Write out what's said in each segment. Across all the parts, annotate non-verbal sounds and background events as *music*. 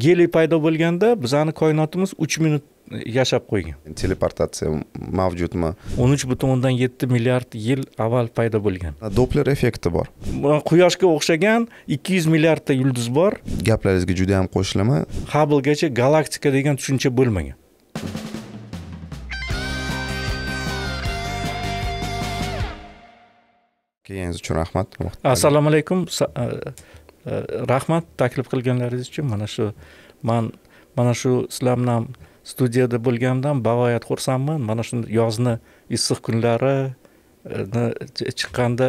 geliy paydo bo'lganda bizani koinotimiz uch minut e, yashab qo'ygan teleportatsiya mavjudmi o'n uch butun o'ndan yetti milliard yil avval paydo bo'lgan doppler effekti bor quyoshga o'xshagan ikki yuz milliardta yulduz bor gaplaringizga juda yam qo'shilaman hablgacha galaktika degan tushuncha bo'lmagan kelganingiz uchun rahmat assalomu alaykum e, rahmat taklif qilganlaringiz uchun mana shu man mana shu sizlar bilan studiyada bo'lganimdan bag'oyat xursandman mana shu yozni issiq kunlari chiqqanda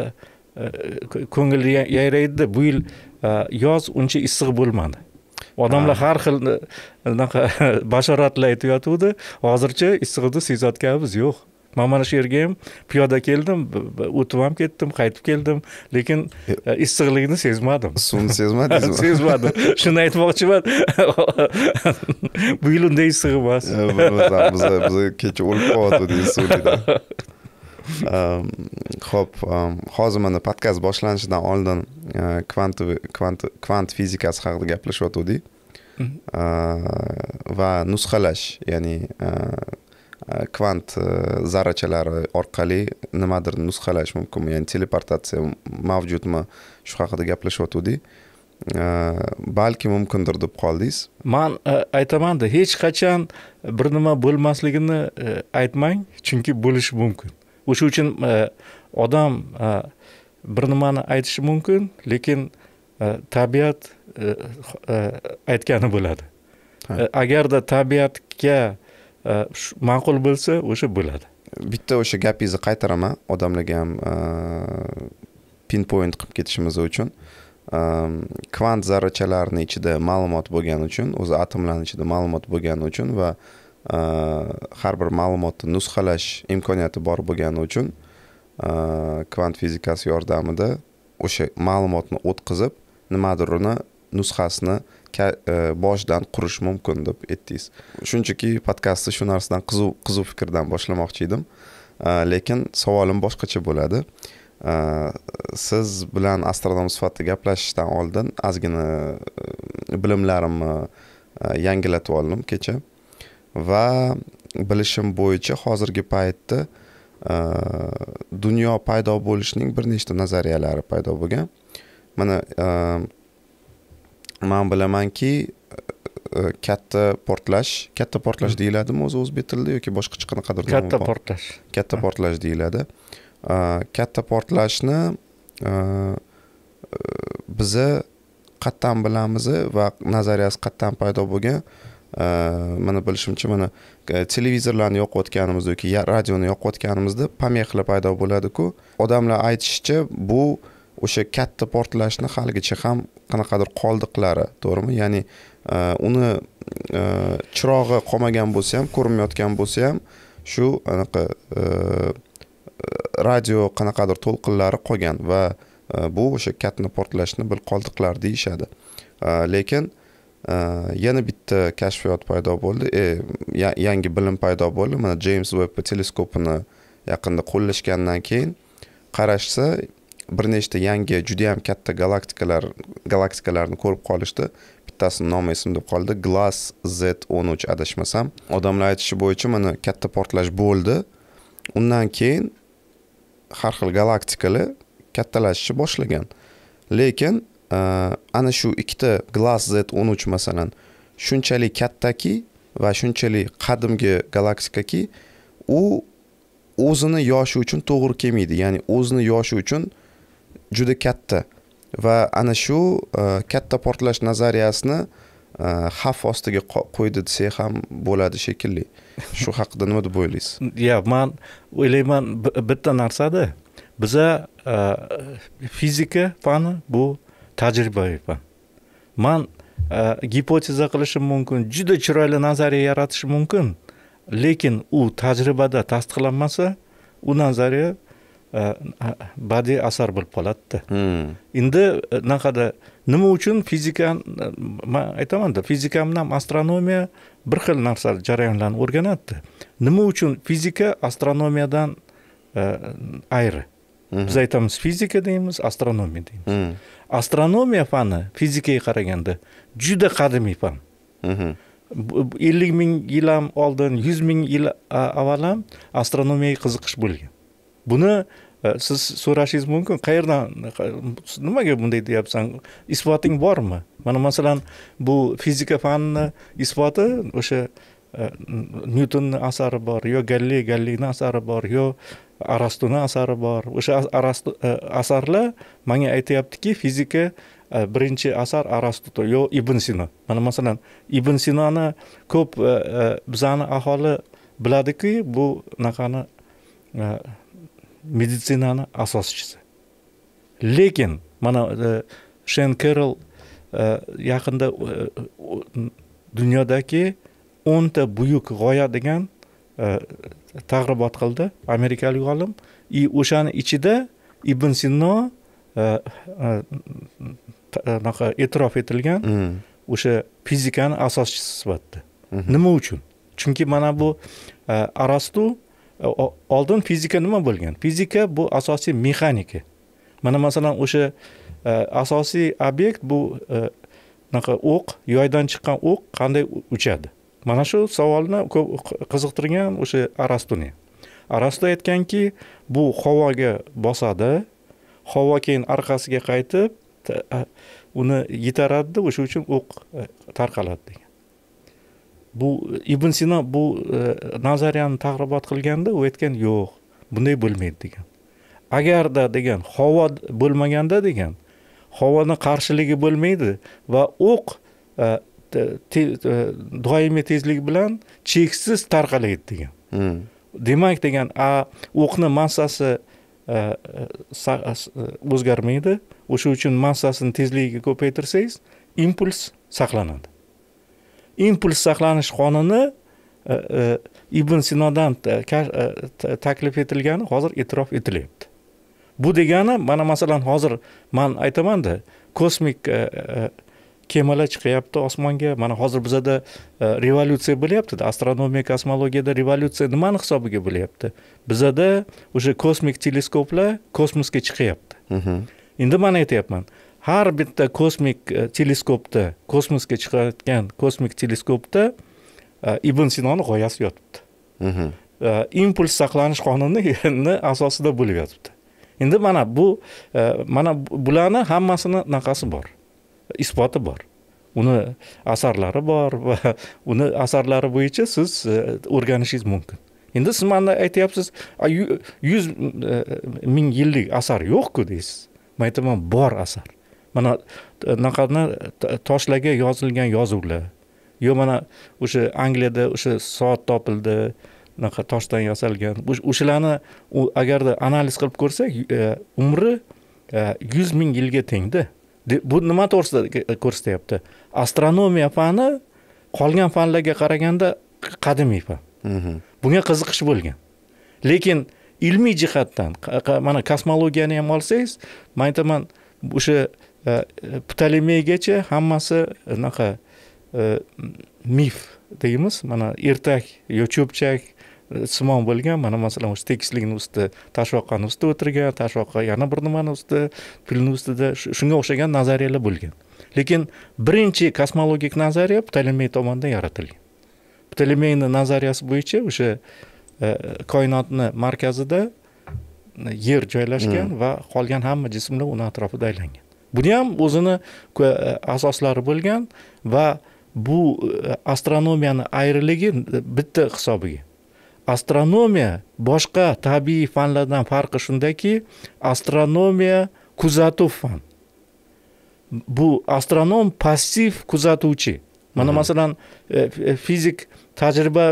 ko'ngil yayraydida bu yil yoz uncha issiq bo'lmadi odamlar har xil anaqa bashoratlar aytayotgandi hozircha issiqni sezayotganimiz yo'q man mana shu yerga ham piyoda keldim o'tib ham ketdim qaytib keldim lekin issiqlikni sezmadim suvni sezmadingizmi sezmadim shuni aytmoqchiman bu yil unday issiq emas biza kecha o'lib qolyapti ho'p hozir mana podkast boshlanishidan oldin kvant kvant fizikasi haqida gaplashyotgandik va nusxalash ya'ni kvant e, zarrachalari orqali nimadir nusxalash mumkinmi ya'ni teleportatsiya mavjudmi shu haqida gaplashib e, balki mumkindir deb qoldingiz man e, aytamanda hech qachon bir nima bo'lmasligini aytmang chunki bo'lishi mumkin o'sha uchun odam bir nimani aytishi mumkin lekin tabiat aytgani bo'ladi agarda tabiatga ma'qul bo'lsa o'sha bo'ladi bitta o'sha gapingizni qaytaraman odamlarga ham e, pin point qilib ketishimiz uchun e, kvant zarrachalarni ichida ma'lumot bo'lgani uchun o'zi atomlarni ichida ma'lumot bo'lgani uchun va e, har bir ma'lumotni nusxalash imkoniyati bor bo'lgani uchun kvant fizikasi yordamida o'sha ma'lumotni o'tkazib nimadir uni nusxasini E, boshidan qurish mumkin deb aytdingiz shunchaki podkastni shu narsadan qiziq qiziq fikrdan boshlamoqchi edim e, lekin savolim boshqacha bo'ladi e, siz bilan astronom sifatida gaplashishdan oldin ozgina bilimlarimni yangilatib oldim kecha va bilishim bo'yicha hozirgi paytda dunyo paydo bo'lishining bir nechta nazariyalari paydo bo'lgan mana man bilamanki e, e, katta portlash katta portlash deyiladimi o'zi o'zbek tilida yoki boshqacha qanaqadir katta portlash katta portlash deyiladi e, katta portlashni biza qayerdan bilamiz va nazariyasi qatdan paydo bo'lgan mana bilishimcha mana televizorlarni yoqayotganimizda yoki radioni yoqayotganimizda помехаlar paydo bo'ladiku odamlar aytishicha bu o'sha katta portlashni haligacha ham qanaqadir qoldiqlari to'g'rimi ya'ni e, uni e, chirog'i qolmagan bo'lsa ham ko'rinmayotgan bo'lsa ham shu anaqa e, radio qanaqadir to'lqinlari qolgan va bu o'sha katta portlashni bir qoldiqlari deyishadi lekin yana bitta kashfiyot paydo bo'ldi e, yangi bilim paydo bo'ldi mana jeyms webb teleskopini yaqinda qo'llashgandan keyin qarashsa bir nechta yangi juda yam katta galaktikalar galaktikalarni ko'rib qolishdi bittasini nomi esimda qoldi glass z o'n uch adashmasam odamlar aytishi bo'yicha mana katta portlash bo'ldi undan keyin har xil galaktikalar kattalashishni boshlagan lekin e, ana shu ikkita glass z o'n uch masalan shunchalik kattaki va shunchalik qadimgi galaktikaki u o'zini yoshi uchun to'g'ri kelmaydi ya'ni o'zini yoshi uchun juda katta va ana shu e, katta portlash nazariyasini e, xavf ostiga qo'ydi desak ham bo'ladi shekilli shu *laughs* haqida nima deb o'ylaysiz yo'q man o'ylayman bitta narsada biza e, fizika fani bu tajribaviy fan man gipoteza qilishim mumkin juda chiroyli nazariya yaratishim mumkin lekin u tajribada tasdiqlanmasa u nazariya Э, Баде асар болып қалады да үшін физика э, мен айтамын да физика мен астрономия бір хіл нәрсе жараянланып өргенады да үшін физика астрономиядан э, айры біз айтамыз физика дейміз астрономия дейміз астрономия фаны физикаға қарағанда жүді қадыми фан элүү миң йылам алдын 100 миң йыл авалам астрономия қызықыш бөлген бұны siz so'rashingiz mumkin qayerdan nimaga bunday deyapsan isboting bormi mana masalan bu fizika fanini isboti o'sha nyutonning asari bor yo galley galleyni asari bor yo arastuni asari bor o'sha asarlar menga aytyaptiki fizika birinchi asar arastuto yo ibn sino mana masalan ibn sinoni ko'p bizani aholi biladiki bu anaqani meditsinani asoschisi lekin mana shen kerol yaqinda dunyodagi o'nta buyuk g'oya degan targ'ibot qildi amerikalik olim и o'shani ichida ibn sino anaqa e'tirof etilgan o'sha fizikani asoschisi sifatida nima uchun chunki mana bu arastu oldin fizika nima bo'lgan fizika bu asosiy mexanika mana masalan o'sha e, asosiy obyekt bu anaqa e, o'q yoydan chiqqan o'q qanday uchadi mana shu savolni ko'p qiziqtirgan o'sha arastuni arastu aytganki bu havoga bosadi havo keyin orqasiga qaytib uni yetaradida o'sha uchun o'q e, tarqaladi degan bu ibn sino bu e, nazariyani targ'ibot qilganda u aytgan yo'q bunday bo'lmaydi degan agarda degan havo bo'lmaganda degan havoni qarshiligi bo'lmaydi va o'q e, e, doimiy tezlik bilan cheksiz tarqalaydi degan hmm. demak degan a o'qni massasi o'zgarmaydi o'sha uchun massasini tezligiga ko'paytirsangiz impuls saqlanadi impuls saqlanish qonuni e, e, ibn sinodan e, taklif etilgani hozir e'tirof etilyapti bu degani mana masalan hozir man aytamanda kosmik kemalar chiqyapti osmonga mana hozir bizada revolyutsiya bo'lyaptida astronomiya kosmologiyada revolyutsiya nimani hisobiga bo'lyapti bizada o'sha kosmik teleskoplar kosmosga chiqyapti endi man aytyapman har bitta kosmik e, teleskopda kosmosga chiqayotgan kosmik teleskopda e, ibn sinoni g'oyasi yotibdi mhm. e, impuls saqlanish qonuni *laughs* asosida bo'lib yotibdi endi mana bu mana bularni hammasini anaqasi bor isboti bor uni asarlari bor *laughs* va uni asarlari bo'yicha siz o'rganishingiz mumkin endi siz manda aytyapsiz yuz ming yillik asar yo'qku deysiz man aytaman bor asar mana anaqani toshlarga yozilgan yozuvlar yo mana o'sha angliyada o'sha soat topildi anaqa toshdan yasalgan o'shalarni agarda analiz qilib ko'rsak e, umri e, yuz ming yilga tengda bu nima to'g'risida e, ko'rsatyapti astronomiya fani qolgan fanlarga qaraganda qadimiy fan mhm. bunga qiziqish bo'lgan lekin ilmiy jihatdan mana kosmologiyani ham olsangiz man aytaman o'sha ptolemeygacha hammasi anaqa mif deymiz mana ertak yo cho'pchak simon bo'lgan mana masalan o'sha tekislikni ustida tashvoqani ustida o'tirgan tashvoqa yana bir nimani ustida pilni ustida shunga o'xshagan nazariyalar bo'lgan lekin birinchi kosmologik nazariya ptolemey tomonidan yaratilgan ptolemeyni nazariyasi bo'yicha o'sha koinotni markazida yer joylashgan va qolgan hamma jismlar uni atrofida aylangan buni ham o'zini e, asoslari bo'lgan va bu e, astronomiyani ayriligi bitta hisobiga astronomiya boshqa tabiiy fanlardan farqi shundaki astronomiya kuzatuv fan bu astronom passiv kuzatuvchi mana mhm. masalan e, fizik tajriba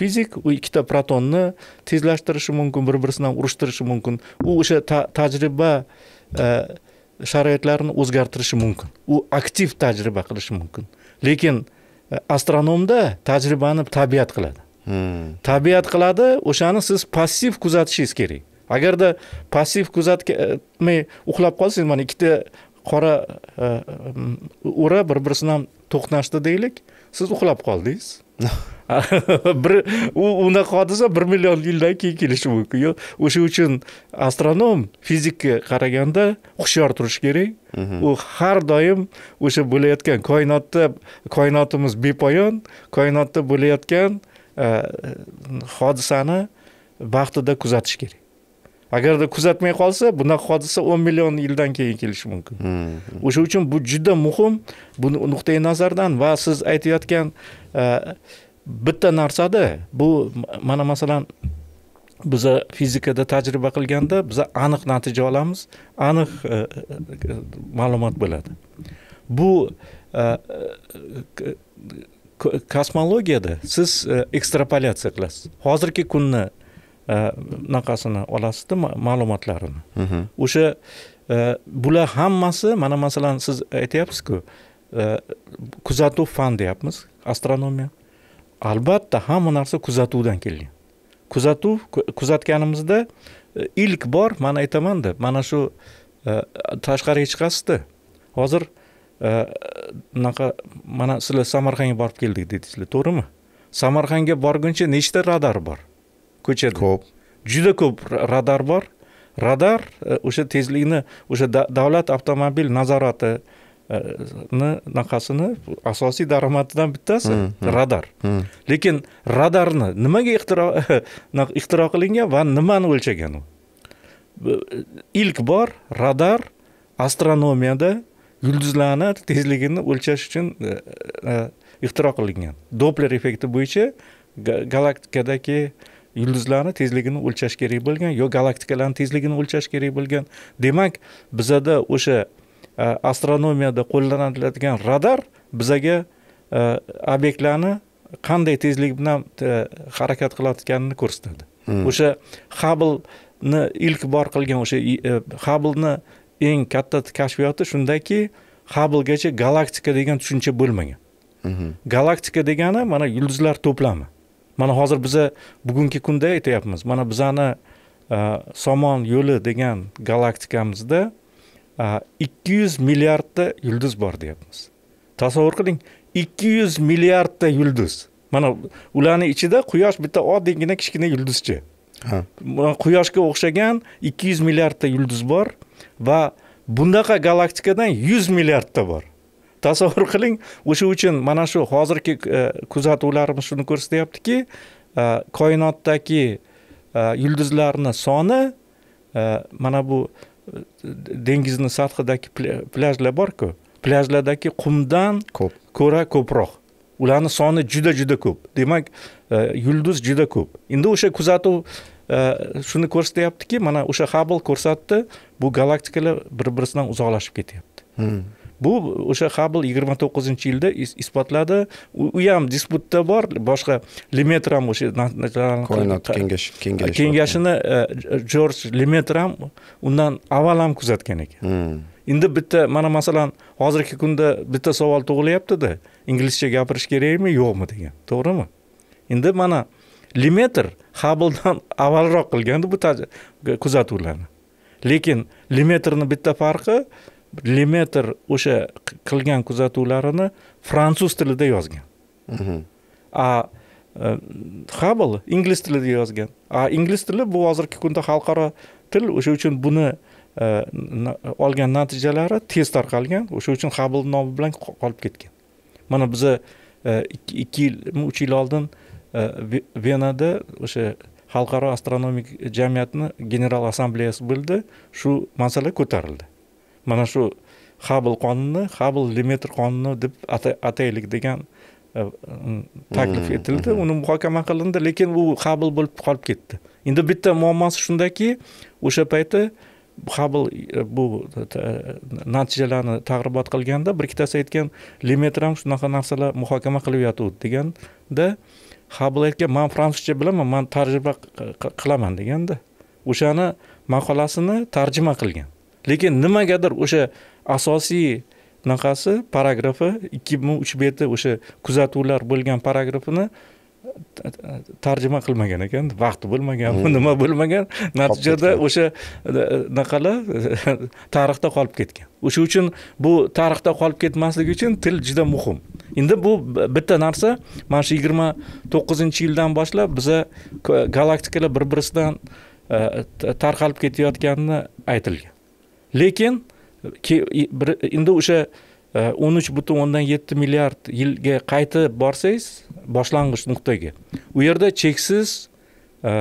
fizik u ikkita protonni tezlashtirishi mumkin bir birisidan urishtirishi mumkin u o'sha tajriba sharoitlarini o'zgartirishi mumkin u aktiv tajriba qilishi mumkin lekin e, astronomda tajribani tabiat qiladi hmm. tabiat qiladi o'shani siz passiv kuzatishingiz kerak agarda passiv kuzatmay uxlab qolsangiz mana ikkita qora o'ra e, bir biri to'qnashdi deylik siz uxlab qoldingiz bir u unaqa hodisa bir million yildan keyin kelishi mumkin yo o'sha uchun astronom fizikka qaraganda hushyor turishi kerak u har doim o'sha bo'layotgan koinotda koinotimiz bepoyon koinotda bo'layotgan hodisani vaqtida kuzatish kerak agarda kuzatmay qolsa bunaqa hodisa o'n million yildan keyin kelishi mumkin o'sha uchun bu juda muhim bu nuqtai nazardan va siz aytayotgan Э, bitta narsada bu mana masalan biza fizikada tajriba qilganda biza aniq natija olamiz aniq e, e, ma'lumot bo'ladi bu e, kosmologiyada siz ekstrapolyatsiya qilasiz hozirgi kunni anaqasini olasizda ma'lumotlarini o'sha bular hammasi mana masalan siz aytyapsizku kuzatuv fan deyapmiz astronomiya albatta hamma narsa kuzatuvdan kelgan kuzatuv kuzatganimizda e, ilk bor man aytamanda mana shu e, tashqariga chiqasizda hozir anaqa e, mana sizlar samarqandga borib keldik dedingizlar to'g'rimi samarqandga borguncha nechta radar bor ko'chada ko'p juda ko'p radar bor radar o'sha tezlikni o'sha davlat avtomobil nazorati anaqasini asosiy daromadidan bittasi hmm, hmm. radar hmm. lekin radarni nimaga ixtiro *laughs* ixtiro qilingan va nimani o'lchagan u ilk bor radar astronomiyada yulduzlarni tezligini o'lchash uchun e, e, ixtiro qilingan doppler effekti bo'yicha galaktikadagi yulduzlarni tezligini o'lchash kerak bo'lgan yo galaktikalarni tezligini o'lchash kerak bo'lgan demak bizada o'sha astronomiyada э, qo'llaniladigan radar bizaga э, obyektlarni qanday tezlik bilan э, harakat qilayotganini ko'rsatadi hmm. o'sha hablni ilk bor qilgan o'sha e, hablni eng katta kashfiyoti shundaki hablgacha galaktika degan tushuncha bo'lmagan galaktika degani mana yulduzlar to'plami mana hozir biza bugungi kunda aytyapmiz mana bizani e, somon yo'li degan galaktikamizda ikki yuz milliardta yulduz bor deyapmiz tasavvur qiling ikki yuz milliardta yulduz mana ularni ichida quyosh bitta oddiygina kichkina yulduzchi quyoshga o'xshagan ikki yuz milliardta yulduz bor va bunaqa galaktikadan yuz milliardta bor tasavvur qiling o'sha uchun mana shu hozirgi kuzatuvlarimiz shuni ko'rsatyaptiki koinotdagi yulduzlarni soni mana bu dengizni sathidagi plyajlar borku plyajlardagi qumdan ko'p ko'ra ko'proq ularni soni juda juda ko'p demak e, yulduz juda ko'p endi o'sha kuzatuv e, shuni ko'rsatyaptiki mana o'sha habl ko'rsatdi bu galaktikalar bir biridan uzoqlashib ketyapti hmm. bu o'sha habl yigirma to'qqizinchi yilda isbotladi u ham disputda bor boshqa limetr ham o'sha koinot kengashi kengashi kengashini jorj e, limetr ham undan avval ham kuzatgan ekan hmm. endi bitta mana masalan hozirgi kunda bitta savol tug'ilyaptida inglizcha gapirish kerakmi yo'qmi degan to'g'rimi endi mana limetr habldan *laughs* avvalroq qilgandi bu kuzatuvlarni lekin limetrni bitta farqi lemetr o'sha qilgan kuzatuvlarini fransuz tilida yozgan mhm. a e, habl ingliz tilida yozgan a ingliz tili bu hozirgi kunda xalqaro til o'sha uchun buni e, olgan natijalari tez tarqalgan o'sha uchun habl nomi bilan qolib ketgan mana biza e, ikki yilmi uch yil oldin venada o'sha xalqaro astronomik jamiyatni general assambleyasi bo'ldi shu masala ko'tarildi mana shu habl qonuni habl limetr qonuni deb ataylik degan e, taklif mm-hmm, etildi mm-hmm. uni muhokama qilindi lekin u habl bo'lib qolib ketdi endi bitta muammosi shundaki o'sha payti habl e, bu e, natijalarni targ'ibot qilganda bir ikkitasi aytgan limetr ham shunaqa narsalar muhokama qilib yotuvdi deganda habl aytgan man fransuzcha bilaman man tarjima qilaman deganda o'shani maqolasini tarjima qilgan lekin nimagadir o'sha asosiy bunaqasi paragrafi ikki ming uch beti o'sha kuzatuvlar bo'lgan paragrafini tarjima qilmagan ekan vaqti bo'lmagan hmm. nima bo'lmagan natijada o'sha anaqalar e, *laughs* tarixda qolib ketgan o'sha uchun bu tarixda qolib ketmasligi uchun til juda muhim endi bu bitta narsa mana shu yigirma to'qqizinchi yildan boshlab biza galaktikalar bir birisidan e, tarqalib ketayotgani aytilgan lekin endi o'sha e, o'n uch butun o'ndan yetti milliard yilga qaytib borsangiz boshlang'ich nuqtaga u yerda cheksiz e,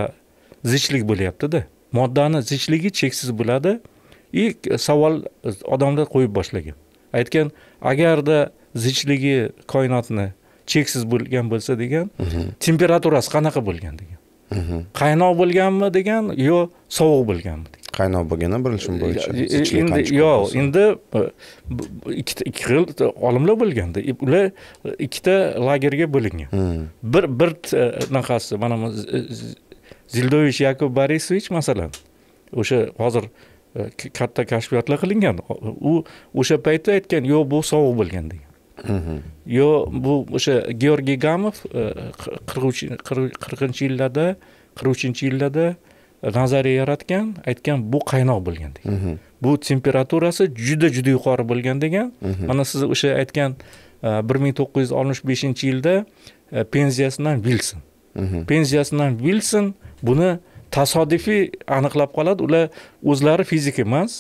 zichlik bo'lyaptida moddani zichligi cheksiz bo'ladi и savol odamlar qo'yib boshlagan aytgan agarda zichligi koinotni cheksiz bo'lgan bo'lsa degan temperaturasi qanaqa bo'lgan degan qaynoq bo'lganmi degan yo sovuq bo'lganmi degan qaynoq bo'lgani birinchi bo'yicha endi yo'q endi e, ikkita ikki xil olimlar bo'lganda ular e, ikkita lagerga bo'lingan hmm. bir bir anaqasi e, mana zildovich yakub borisovich masalan o'sha hozir katta kashfiyotlar qilingan u o'sha paytda aytgan yo'q bu sovuq bo'lgan degan hmm, hmm. yo bu o'sha georgiy gamov qirqinchi yillarda qirq uchinchi yillarda nazariya yaratgan aytgan bu qaynoq bo'lgan degan mhm. bu temperaturasi juda juda yuqori bo'lgan degan mhm. mana siz o'sha aytgan e, bir ming to'qqiz yuz oltmish beshinchi yilda e, pensiyasidan vilson mhm. pensiyasidan vilson buni tasodifiy aniqlab qoladi ular o'zlari fizik emas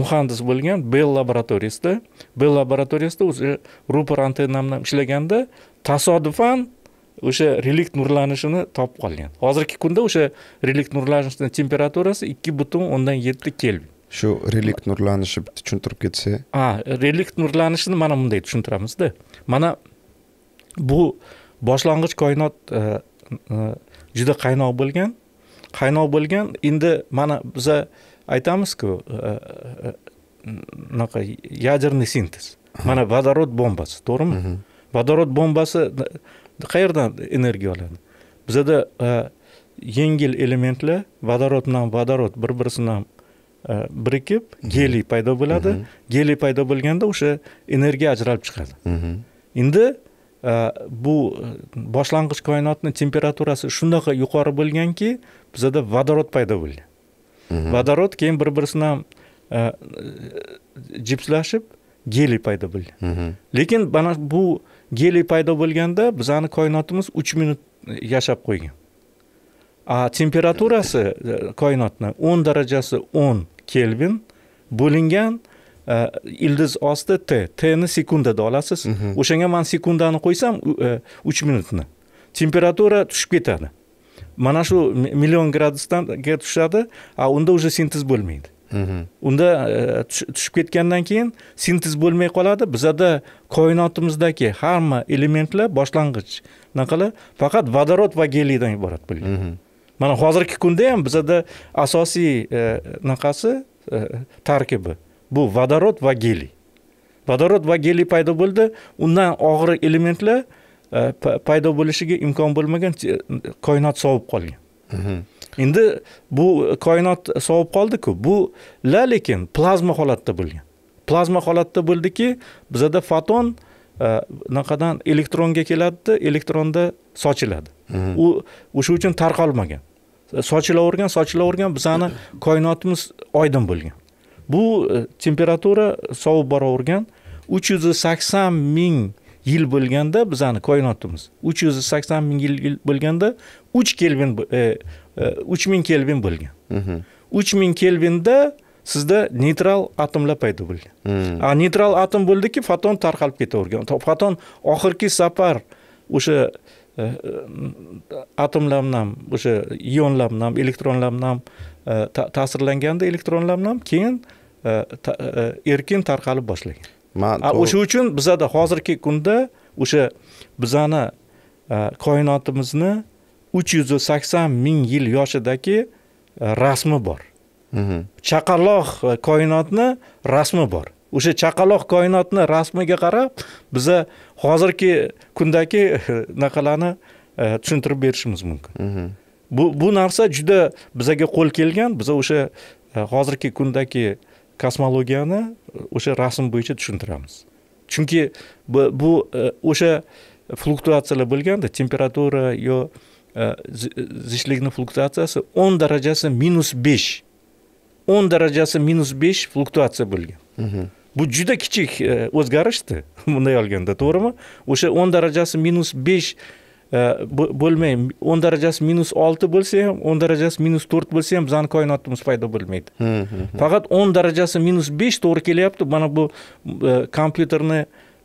muhandis bo'lgan bell laboratoriyasida bell laboratoriyasida o'zi ruper bilan ishlaganda tasodifan o'sha relikt nurlanishini topib qolgan hozirgi kunda o'sha relikt nurlanishni temperaturasi ikki butun o'ndan yetti kelvin shu relikt nurlanishi bitta tushuntirib ketsa ha relikt nurlanishini mana bunday tushuntiramizda mana bu boshlang'ich koinot e, e, juda qaynoq bo'lgan qaynoq bo'lgan endi mana biza aytamizku anaqa e, yadерный sintez mana vodorod bombasi to'g'rimi vodorod bombasi қайырдан энергия алады бізде жеңіл ә, элементлі водород мен бір бірісіне ә, бірікіп гелий пайда болады гелий пайда болғанда уже энергия ажырап шығады Инді бұл башлангыч кайнатның температурасы шундай жоғары болған ки бізде водород пайда болды водород кейін бір бірісіне ә, жіпсілашып гелий пайда болды лекин бұл geliy paydo bo'lganda bizani koinotimiz uch minut e, yashab qo'ygan a temperaturasi e, koinotni o'n darajasi o'n kelvin bo'lingan e, ildiz osti t tni sekundada olasiz mhm. o'shanga man sekundani qo'ysam uch minutni temperatura tushib ketadi mana shu million gradusdanga tushadi a unda уже sintez bo'lmaydi Mm-hmm. unda e, tushib ketgandan keyin sintez bo'lmay qoladi bizada koinotimizdagi hamma elementlar boshlang'ich naqala faqat vodorod va geliydan iborat bo'lgan mm-hmm. mana hozirgi kunda ham bizada asosiy anaqasi e, e, tarkibi bu vodorod va geliy vodorod va geliy paydo bo'ldi undan og'ir elementlar paydo bo'lishiga imkon bo'lmagan koinot sovib qolgan mm-hmm. endi bu koinot sovib qoldiku bu la lekin plazma holatda bo'lgan plazma holatda bo'ldiki bizada foton anaqadan e, elektronga keladida elektronda sochiladi mhm. u o'sha uchun tarqalmagan sochilavergan sochilavergan bizani koinotimiz oydin bo'lgan bu e, temperatura sovib boravergan uch yuz sakson ming yil bo'lganda bizani koinotimiz uch yuz sakson ming yil bo'lganda uch kelvin e, Э, uch ming kelvin bo'lgan uch ming kelvinda sizda neytral atomlar paydo bo'lgan a neytral atom bo'ldiki foton tarqalib ketavergan foton oxirgi safar o'sha e, e, atomlar bilan o'sha ionlar bilan elektronlar bilan e, ta'sirlanganda elektronlar bilan keyin erkin tarqalib boshlagan o'sha uchun bizada hozirgi kunda o'sha bizani koinotimizni uch yuz sakson ming yil yoshidagi e, rasmi bor mhm. chaqaloq e, koinotni rasmi bor o'sha chaqaloq koinotni rasmiga qarab biza hozirgi kundagi anaqalarni e, tushuntirib berishimiz mumkin mhm. bu bu narsa juda bizaga qo'l kelgan biza o'sha hozirgi kundagi kosmologiyani o'sha rasm bo'yicha tushuntiramiz chunki bu o'sha fluktuatsiyalar bo'lganda temperatura yo zichlikni fluktuatsiyasi 10 darajasi minus 5. 10 darajasi minus 5 fluktuatsiya bo'lgan. Bu juda kichik o'zgarishda bunday olganda, to'g'rimi? O'sha 10 darajasi minus 5 bo'lmay 10 darajasi minus 6 bo'lsa ham 10 darajasi minus to'rt bo'lsa ham bizani koinotimiz paydo bo'lmaydi faqat 10 darajasi minus 5 to'g'ri kelyapti mana bu kompyuterni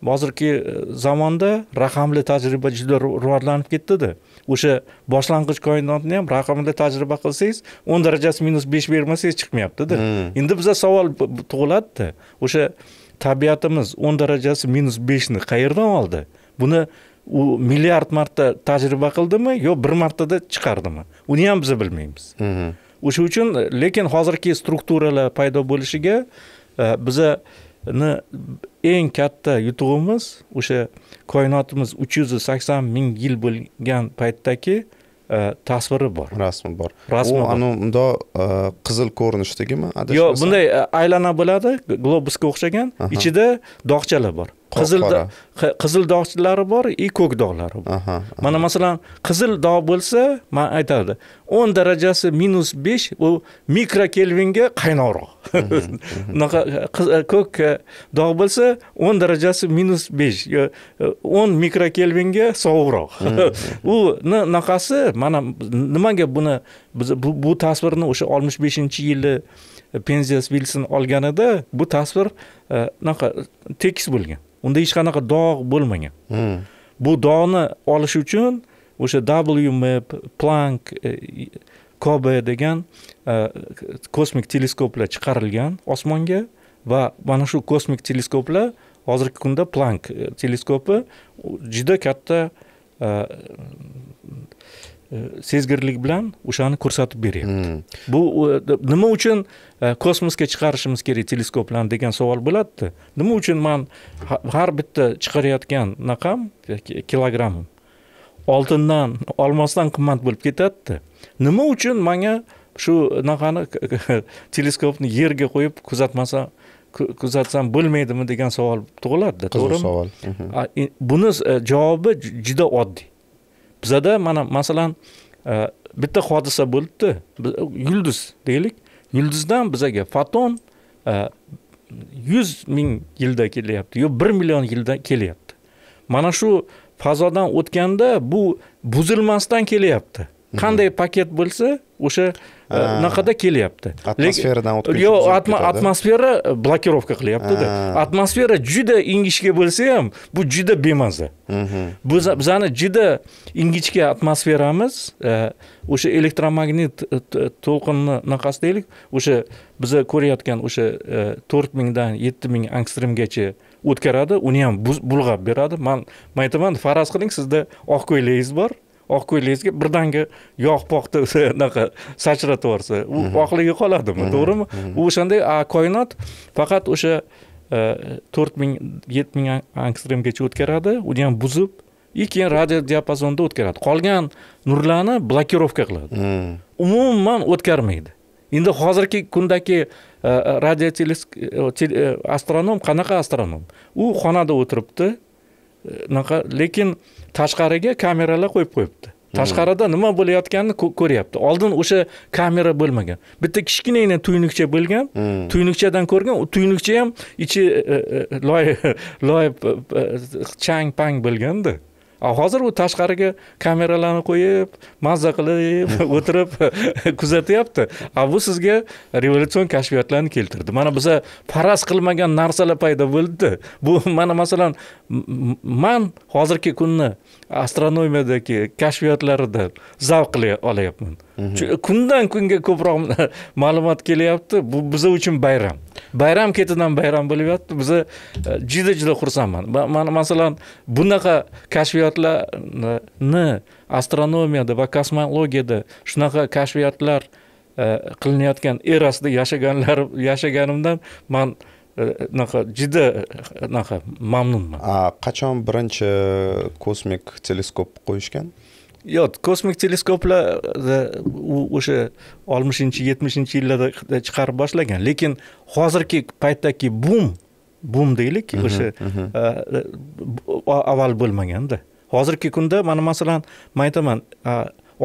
hozirgi e, zamonda raqamli tajriba juda rivojlanib ketdida o'sha boshlang'ich koinotni ham raqamli tajriba qilsangiz o'n darajasi minus besh bermasangiz chiqmayaptida hmm. endi bizda savol tug'iladida o'sha tabiatimiz o'n darajasi minus beshni qayerdan oldi buni u milliard marta tajriba qildimi yo bir martada chiqardimi uni ham biz bilmaymiz hmm. o'sha uchun lekin hozirgi strukturalar paydo bo'lishiga e, biza ni eng katta yutug'imiz o'sha koinotimiz uch yuz sakson ming yil bo'lgan paytdagi e, tasviri bor rasmi bor rasmi u unda e, qizil ko'rinishdagimi yo'q bunday e, aylana bo'ladi globusga o'xshagan ichida dog'chalar bor qizil qizil dog'chilari bor и ko'k dog'lari bor mana masalan qizil dog' bo'lsa man aytadi o'n darajasi minus besh u mikro kelvinga qaynoqroq mhm, *laughs* mhm. unaqa e, ko'k e, dog' bo'lsa o'n darajasi minus besh e, o'n mikro kelvinga sovuqroq mhm, uni *laughs* unaqasi mana nimaga buni biz bu tasvirni o'sha oltmish beshinchi yili penzias vilson olganida bu tasvir unaqa tekis bo'lgan unda hech qanaqa dog' bo'lmagan hmm. bu dog'ni olish uchun o'sha wmap plank e, kb degan e, kosmik teleskoplar chiqarilgan osmonga va mana shu kosmik teleskoplar hozirgi kunda plank e, teleskopi juda katta E, sezgirlik bilan o'shani ko'rsatib beryapti hmm. bu nima uchun e, kosmosga chiqarishimiz kerak teleskoplarni degan savol bo'ladida nima uchun man har bitta chiqarayotgan naqam e, kilogrammim oltindan olmosdan qimmat bo'lib ketadida nima uchun manga shu naqani *laughs* teleskopni yerga qo'yib kuzatmasam kuzatsam bo'lmaydimi degan savol tug'iladida to'g'rimi savol buni javobi juda oddiy bizada mana masalan e, bitta hodisa bo'libdi yulduz deylik yulduzdan bizaga foton e, yuz ming yilda kelyapti yo bir million yilda kelyapti mana shu fazodan o'tganda bu buzilmasdan kelyapti qanday paket bo'lsa o'sha anaqada kelyapti atmosferadan o'tib yo'q atmosfera blokirovka qilyaptida atmosfera juda ingichka bo'lsa ham bu juda bemaza bu bizani juda ingichka atmosferamiz o'sha elektromagnit to'lqinni anaqasi deylik o'sha biza ko'rayotgan o'sha to'rt mingdan yetti ming angstremgacha o'tkazadi uni ham bulg'ab beradi man man aytaman faraz qiling sizda oq ko'ylagingiz bor oq ko'ylagingizga birdanga yog' poxta *laughs* anaqa sachratib yuborsa u mhm. oqligi qoladimi mhm. to'g'rimi mhm. u o'shanday a koinot faqat o'sha e, to'rt ming yetti ming angstremgacha o'tkazadi uni ham buzib и keyin radio diapazonda o'tkazadi qolgan nurlarni blokirovka qiladi umuman o'tkarmaydi endi hozirgi kundagi e, e, radio astronom qanaqa astronom u xonada o'tiribdi anaqa lekin tashqariga kameralar qo'yib qo'yibdi hmm. tashqarida nima bo'layotganini ko'ryapti oldin o'sha kamera bo'lmagan bitta kichkinagina tuynukcha bo'lgan hmm. tuynukchadan ko'rgan tuynukcha ham ichi e, e, loy *laughs* loy chang pang bo'lganda hozir u tashqariga kameralarni qo'yib mazza qilib *laughs* o'tirib *laughs* kuzatyapti a bu sizga revolyutsion kashfiyotlarni keltirdi mana biza faraz qilmagan narsalar paydo bo'ldida bu mana masalan man hozirgi kunni astronomiyadagi kashfiyotlaridan zavq olyapman mhm. kundan kunga ko'proq *laughs* ma'lumot kelyapti bu biza uchun bayram bayram ketidan bayram bo'lib yotibdi biza e, juda juda xursandman man masalan bunaqa kashfiyotlarni astronomiyada va kosmologiyada shunaqa kashfiyotlar e, qilinayotgan erasida yashaganlar yashaganimdan man anaqa juda anaqa mamnunman qachon birinchi kosmik teleskop qo'yishgan yo'q kosmik teleskoplar u o'sha oltmishinchi yetmishinchi yillarda chiqarib boshlagan lekin hozirgi paytdagi bum bum deylik o'sha avval bo'lmaganda hozirgi kunda mana masalan man aytaman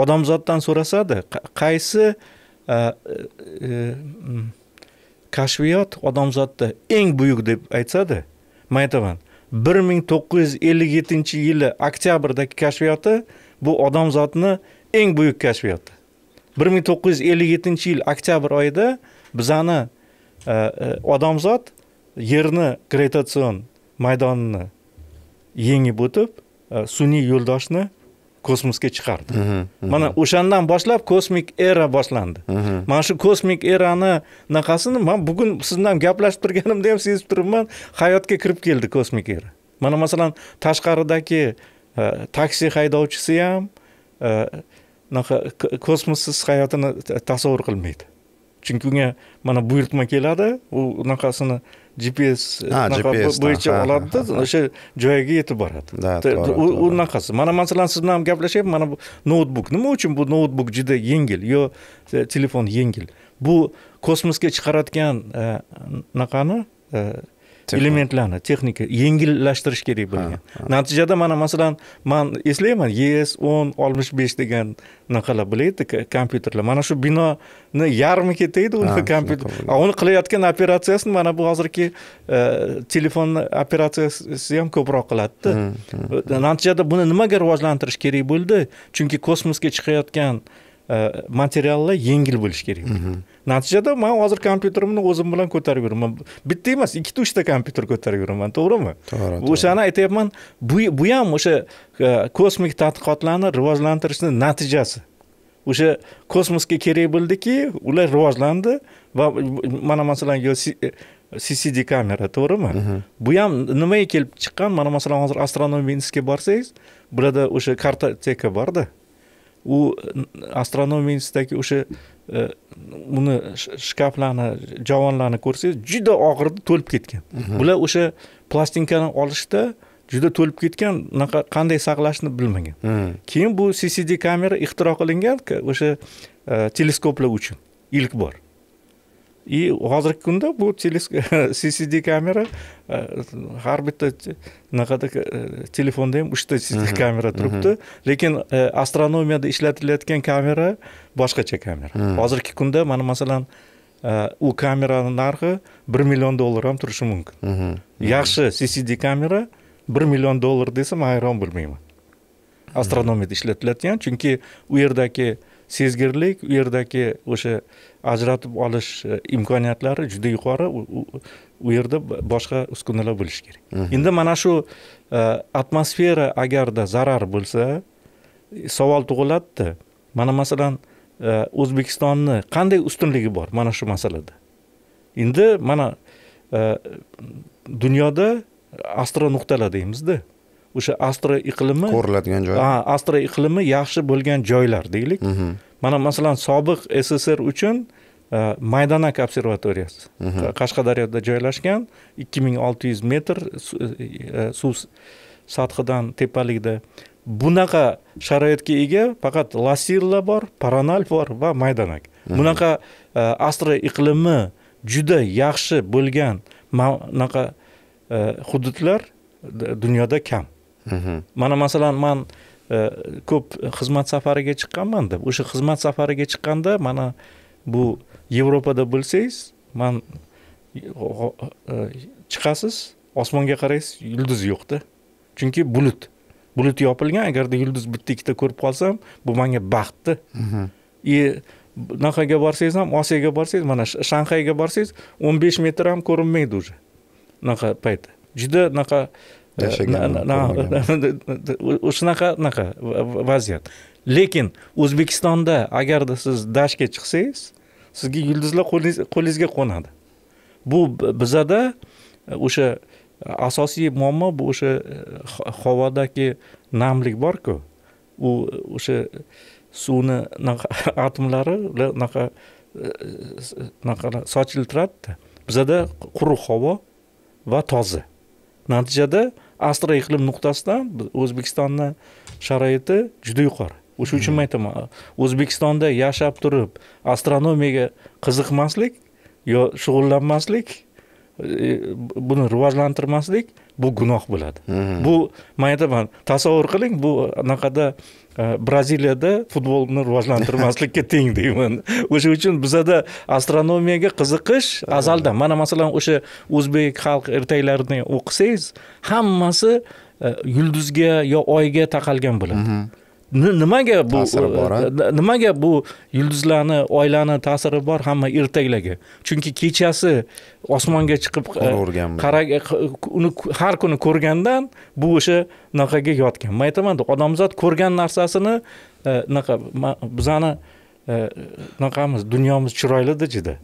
odamzoddan so'rasada qaysi kashfiyot odamzodda eng buyuk deb ming da men aytaman 1957 yili oktyabrdagi kashfiyoti bu odamzodni eng buyuk kashfiyoti 1957 yil oktyabr oyida bizani e, e, odamzod yerni gravitatsion maydonini yengib o'tib e, sun'iy yo'ldoshni kosmosga chiqardi mhm, mhm. mana o'shandan boshlab kosmik era boshlandi mhm. mana shu kosmik erani anaqasini man bugun siz bilan gaplashib turganimda ham sezib turibman hayotga kirib keldi kosmik era mana masalan tashqaridagi e, taksi haydovchisi ham unaqa e, kosmossiz hayotini tasavvur qilmaydi chunki unga mana buyurtma keladi u unaqasini gps bo'yicha oladida o'sha joyiga yetib boradi unaqasi mana masalan siz bilan ham gaplashyapman mana bu noutbuk nima uchun bu noutbuk juda yengil yo e, telefon yengil bu kosmosga chiqaradigan anaqani e, e, elementlarni texnika yengillashtirish kerak bo'lgan natijada mana masalan man eslayman es o'n oltmish besh degan anaqalar bo'laydi kompyuterlar mana shu binoni yarmi ketaydi uni kompyuter a uni qilayotgan operatsiyasini mana bu hozirgi e, telefon operatsiyasi ham ko'proq qiladida hmm, hmm. natijada buni nimaga rivojlantirish kerak bo'ldi chunki kosmosga chiqayotgan materiallar yengil bo'lishi kerak natijada man hozir kompyuterimni o'zim bilan ko'tarib yuraman bitta emas ikkita uchta kompyuter ko'tarib yuraman to'g'rimi to'g'ri o'shani aytyapman bu bu ham o'sha kosmik tadqiqotlarni rivojlantirishni natijasi o'sha kosmosga kerak bo'ldiki ular rivojlandi va mana masalan ccd kamera to'g'rimi bu ham nimaga kelib chiqqan mana masalan hozir astronomiya institutga borsangiz bularda o'sha kartoteka borda u institutidagi o'sha e, uni shkaflarni javonlarni ko'rsangiz juda og'ir to'lib ketgan mhm. bular o'sha plastinkani olishda juda to'lib ketgan unaqa qanday saqlashni bilmagan mhm. keyin bu ccd kamera ixtiro qilingan o'sha e, teleskoplar uchun ilk bor и қазіргі күнде бұл телес... ccd *laughs* камера э, әр бірте мынақада э, телефонда ем үшта камера тұрыпты лекин э, астрономияда ішлетілетген камера башқача камера қазіргі күнде мана масалан у камераның арғы бір миллион долларан тұрушы мүмкін яхшы ccd камера бір миллион доллар десем айрон білмеймін астрономияда ішлетілетген чүнки у жердаки сезгерлік у ajratib olish e, imkoniyatlari juda yuqori u yerda boshqa uskunalar bo'lishi kerak endi mana shu e, atmosfera agarda zarar bo'lsa savol tug'iladida mana masalan e, o'zbekistonni qanday ustunligi bor mana shu masalada endi mana dunyoda astro nuqtalar deymizda o'sha astro iqlimi ko'riladigan joy ha astro iqlimi yaxshi bo'lgan joylar deylik mana masalan sobiq sssr uchun e, maydanak observatoriyasi mhm. qashqadaryoda joylashgan ikki ming olti yuz metr e, e, suv sathidan tepalikda bunaqa sharoitga ega faqat lasilla bor paranal bor va maydanak mhm. bunaqa astro iqlimi juda yaxshi bo'lgan manaqa hududlar dunyoda kam mhm. mana masalan man Э, ko'p xizmat safariga chiqqanman deb o'sha xizmat safariga chiqqanda mana bu yevropada bilsangiz man e, chiqasiz osmonga qaraysiz yulduz yo'qda chunki bulut bulut yopilgan agarda yulduz bitta ikkita ko'rib qolsam bu manga baxtda и mhm. bunaqa e, borsangiz ham osiyoga borsangiz mana shanxayga borsangiz o'n besh metr ham ko'rinmaydi уже unaqa payt juda anaqa shunaqa anaqa vaziyat lekin o'zbekistonda agarda siz dashga chiqsangiz sizga yulduzlar qo'lingizga qo'nadi bu bizada o'sha asosiy muammo bu o'sha havodagi namlik borku u o'sha suvni atomlari ular unaqa unaqa sochiltiradida bizada quruq havo va toza natijada astra iqlim nuqtasidan o'zbekistonni sharoiti juda yuqori o'shaning uchun men aytaman o'zbekistonda yashab turib astronomiyaga qiziqmaslik yo shug'ullanmaslik e, buni rivojlantirmaslik bu gunoh bo'ladi hmm. bu man aytaman tasavvur qiling bu anaqada braziliyada э, futbolni rivojlantirmaslikka teng deyman o'sha uchun bizada astronomiyaga qiziqish azaldan mana masalan o'sha o'zbek xalq ertaklarini o'qisangiz hammasi e, yulduzga yo oyga taqalgan bo'ladi mhm. nimaga bu ta'siri bor nimaga bu yulduzlarni oylani ta'siri bor hamma ertaklarga chunki kechasi osmonga chiqib uni e, e, har kuni ko'rgandan bu o'sha naqaga yotgan man aytamanda odamzod ko'rgan narsasini e, naqa bizani anaqamiz dunyomiz chiroylida juda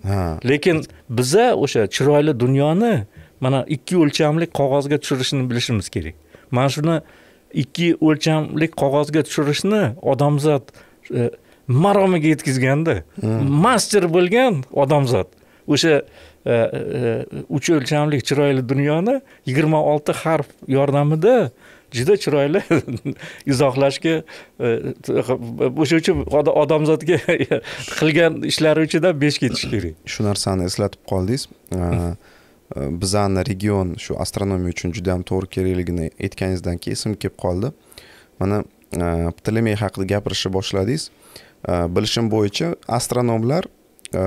lekin biza o'sha chiroyli dunyoni mana ikki o'lchamli qog'ozga tushirishni bilishimiz kerak mana shuni ikki o'lchamli qog'ozga tushirishni odamzod e, maromiga yetkazganda master bo'lgan odamzod o'sha e, e, uch o'lchamli chiroyli dunyoni yigirma olti harf yordamida juda chiroyli *laughs* izohlashga o'sha uchun odamzodga *laughs* qilgan ishlari ichidan besh ketish kerak shu narsani eslatib qoldingiz hmm. bizani region shu astronomiya uchun juda yam to'g'ri kerakligini aytganingizdan keyin esimga kelib qoldi mana e, ptolemey haqida gapirishni boshladingiz e, bilishim bo'yicha astronomlar e,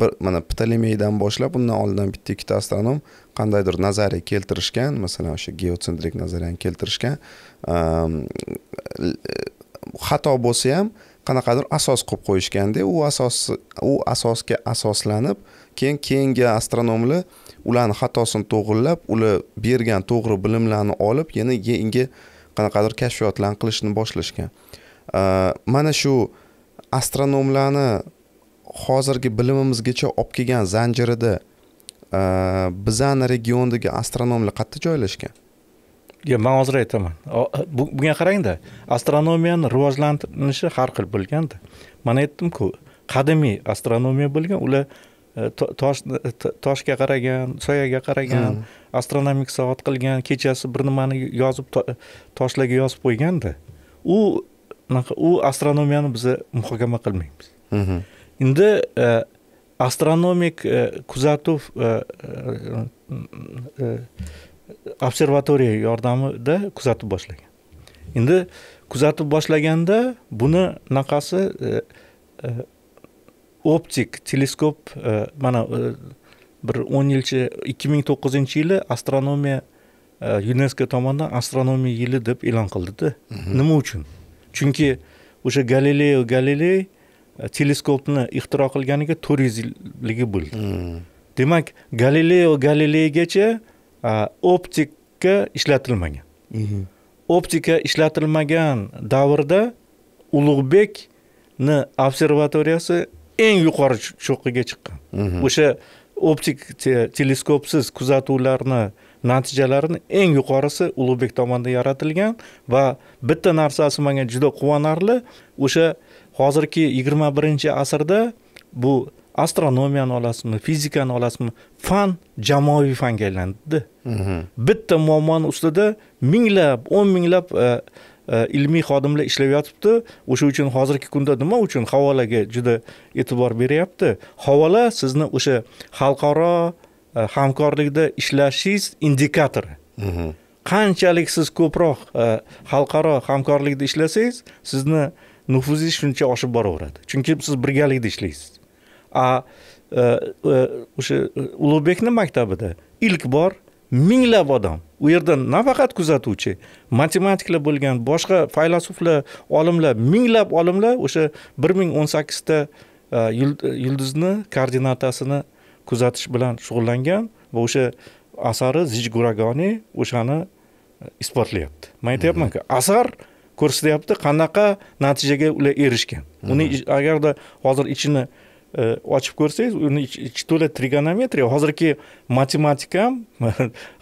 bir mana ptolemeydan boshlab undan oldin bitta ikkita astronom qandaydir nazariya keltirishgan masalan o'sha geotsentrik nazariyani keltirishgan xato bo'lsa ham qanaqadir asos qilib qo'yishganda u asos u asosga asoslanib uh, keyin keyingi astronomlar ularni xatosini to'g'irlab ular bergan to'g'ri bilimlarni olib yana yangi qanaqadir kashfiyotlarni qilishni boshlashgan mana shu astronomlarni hozirgi bilimimizgacha olib kelgan zanjirida bizani regiondagi astronomlar qayerda joylashgan yo man hozir aytaman bunga qarangda astronomiyani rivojlanishi har xil bo'lganda man aytdimku qadimiy astronomiya bo'lgan ular toshga qaragan soyaga qaragan astronomik soat qilgan kechasi bir nimani yozib toshlarga yozib qo'yganda u unaqa u astronomiyani biza muhokama qilmaymiz endi astronomik kuzatuv observatoriya yordamida kuzatib boshlagan endi kuzatib boshlaganda buni naqasi optik teleskop e, mana e, bir o'n yilcha ikki ming to'qqizinchi yili astronomiya yunesko e, tomonidan astronomiya yili deb e'lon qildida mhm. nima uchun chunki o'sha galileo galiley teleskopni ixtiro qilganiga to'rt yuz yilligi bo'ldi mhm. demak galileo galileygacha optika ishlatilmagan mhm. optika ishlatilmagan davrda ulug'bekni observatoriyasi eng yuqori cho'qqiga chiqqan mhm. o'sha optik teleskopsiz kuzatuvlarni natijalarini eng yuqorisi ulug'bek tomonidan yaratilgan va bitta narsasi manga juda quvonarli o'sha hozirgi yigirma birinchi asrda bu astronomiyani olasizmi fizikani olasizmi fan jamoaviy fanga aylandida mhm. bitta muammoni ustida minglab o'n minglab e, E, ilmiy xodimlar ishlab yotibdi o'sha uchun hozirgi kunda nima uchun havolaga juda e'tibor beryapti havola sizni o'sha xalqaro e, hamkorlikda ishlashingiz indikatori mm-hmm. qanchalik siz ko'proq e, xalqaro hamkorlikda ishlasangiz sizni nufuzingiz shuncha oshib boraveradi chunki siz birgalikda ishlaysiz a o'sha ulug'bekni maktabida ilk bor minglab odam u yerda nafaqat kuzatuvchi matematiklar bo'lgan boshqa faylasuflar olimlar minglab olimlar o'sha bir ming o'n sakkizta e, e, yulduzni koordinatasini kuzatish bilan shug'ullangan va o'sha asari zijguragoniy o'shani e, isbotlayapti man aytyapmanku mm-hmm. asar ko'rsatyapti qanaqa natijaga ular erishgan uni mm-hmm. agarda hozir ichini Э, ochib ko'rsangiz uni ichi to'la trigonometriya hozirgi matematik ham *laughs*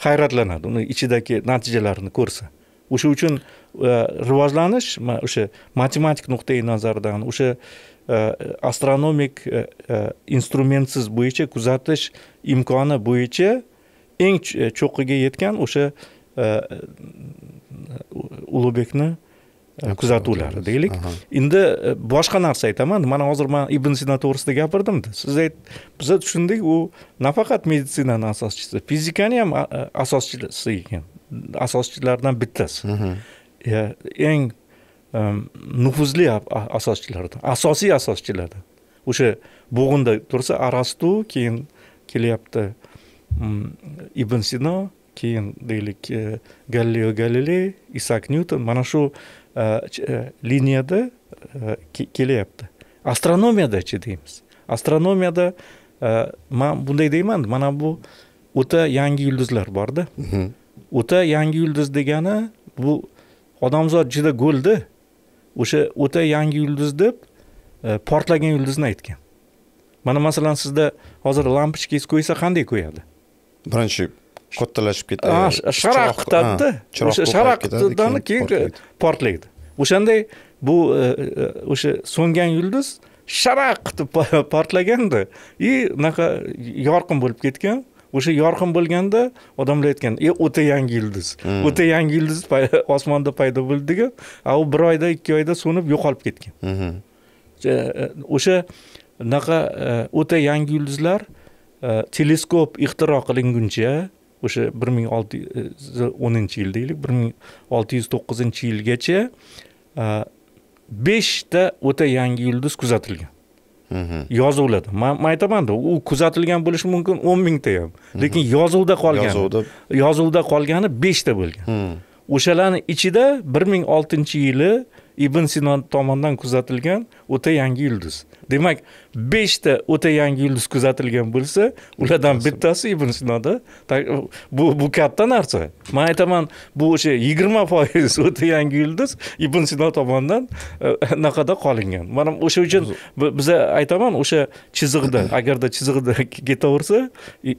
hayratlanadi uni ichidagi natijalarni ko'rsa o'sha uchun e, rivojlanish o'sha matematik nuqtai nazardan o'sha e, astronomik e, instrumentsiz bo'yicha kuzatish imkoni bo'yicha eng cho'qqiga yetgan o'sha ulug'bekni kuzatuvlari deylik endi e, boshqa narsa aytaman mana hozir man ibn sino to'g'risida gapirdimda siz biza tushundik u nafaqat meditsinani asoschisi fizikani ham asoschisi ekan asoschilardan bittasi eng e, nufuzli asoschilardan asosiy asoschilardan o'sha bo'g'inda tursa arastu keyin kelyapti mm, ibn sino keyin deylik e, galileo galilei isak nyuton mana shu liniyada kelyapti astronomiyadachi deymiz astronomiyada man bunday deyman mana bu o'ta yangi yulduzlar borda o'ta yangi yulduz degani bu odamzod juda go'lda o'sha o'ta yangi yulduz deb portlagan yulduzni aytgan mana masalan sizda hozir lampochkangiz qo'ysa qanday qo'yadi birinchi kattalashib ah, ketadi sharaq qutadida o'sha sharaq qutadidan keyin portlaydi o'shanday bu e, e, o'sha so'ngan yulduz sharaq qutib *laughs* portlaganda и unaqa yorqin bo'lib ketgan o'sha yorqin bo'lganda odamlar aytgan e o'ta yangi yulduz hmm. o'ta yangi yulduz *laughs* osmonda paydo bo'ldi degan a u bir oyda ikki oyda so'nib yo'qolib ketgan e, o'sha unaqa o'ta yangi yulduzlar teleskop ixtiro qilinguncha o'sha bir ming olti yuz o'ninchi yil deylik bir ming olti yuz to'qqizinchi yilgacha beshta o'ta yangi yulduz kuzatilgan yozuvlarda man aytamanda u kuzatilgan bo'lishi mumkin o'n mingta ham lekin yozuvda qolgan yozuvda yozuvda qolgani beshta bo'lgan o'shalarni ichida bir ming oltinchi yili ibn sino tomonidan kuzatilgan o'ta yangi yulduz demak beshta o'ta yangi yulduz kuzatilgan bo'lsa ulardan bittasi ibn sinoda bu bu katta narsa man aytaman bu o'sha yigirma foiz *laughs* o'ta yangi yulduz ibn sino tomonidan e, anaqada qolingan mana o'sha uchun biza aytaman o'sha chiziqda agarda chiziqda *laughs* ketaversa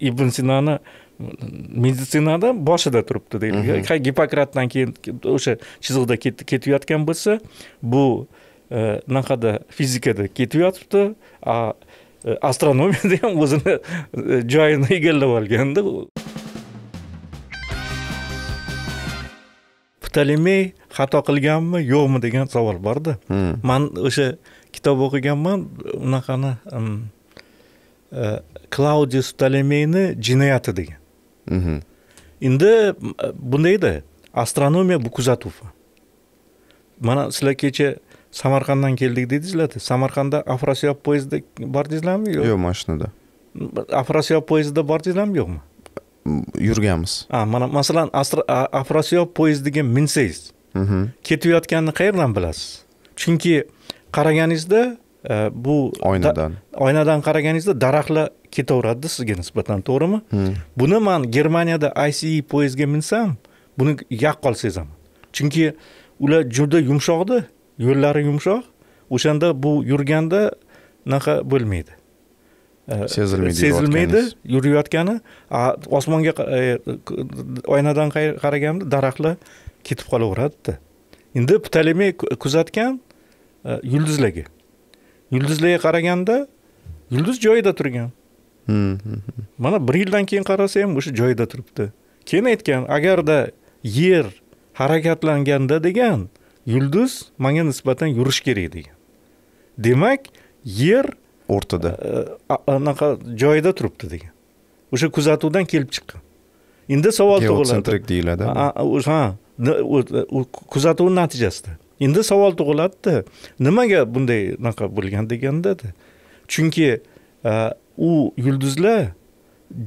ibn sinoni meditsinada boshida turibdi deylik gippokratdan keyin o'sha chiziqda ketayotgan bo'lsa bu naqada fizikada ketib yotibdi a astronomiyada ham o'zini joyini egallab olganda ptolemey xato qilganmi yo'qmi degan savol borda man o'sha kitob o'qiganman unaqani klaudius ptolemeyni jinoyati degan endi bunday edi astronomiya bu kuzatuv mana sizlar kecha samarqanddan keldik dedingizlarda samarqandda afrosiyob bor bordingizlarmi yo'q yo'q mashinada afrosiyob poyezdida bordingizlarmi yo'qmi yurganmiz a mana masalan afrosiyob poyezdiga minsangiz ketayotganini qayerdan bilasiz chunki qaraganingizda bu oynadan oynadan qaraganingizda daraxtlar ketaveradida sizga nisbatan to'g'rimi hmm. buni man germaniyada ice poyezdga minsam buni yaqqol sezaman chunki ular juda yumshoqda yo'llari yumshoq o'shanda bu yurganda unaqa bo'lmaydi sezilmaydi sezilmaydi yurayotgani osmonga e, oynadan qaraganda daraxtlar ketib qolaveradida endi ptolemey kuzatgan e, yulduzlarga yulduzlarga qaraganda yulduz joyida turgan hmm, hmm, hmm. mana bir yildan keyin qarasa ham o'sha joyida turibdi keyin aytgan agarda yer harakatlanganda degan yulduz manga nisbatan yurishi kerak degan demak yer o'rtada anaqa joyida turibdi degan o'sha kuzatuvdan kelib chiqqan endi savol tug'iladi deyiladi ha kuzatuv natijasida endi savol tug'iladida nimaga bunday unaqa bo'lgan deganda chunki e, u yulduzlar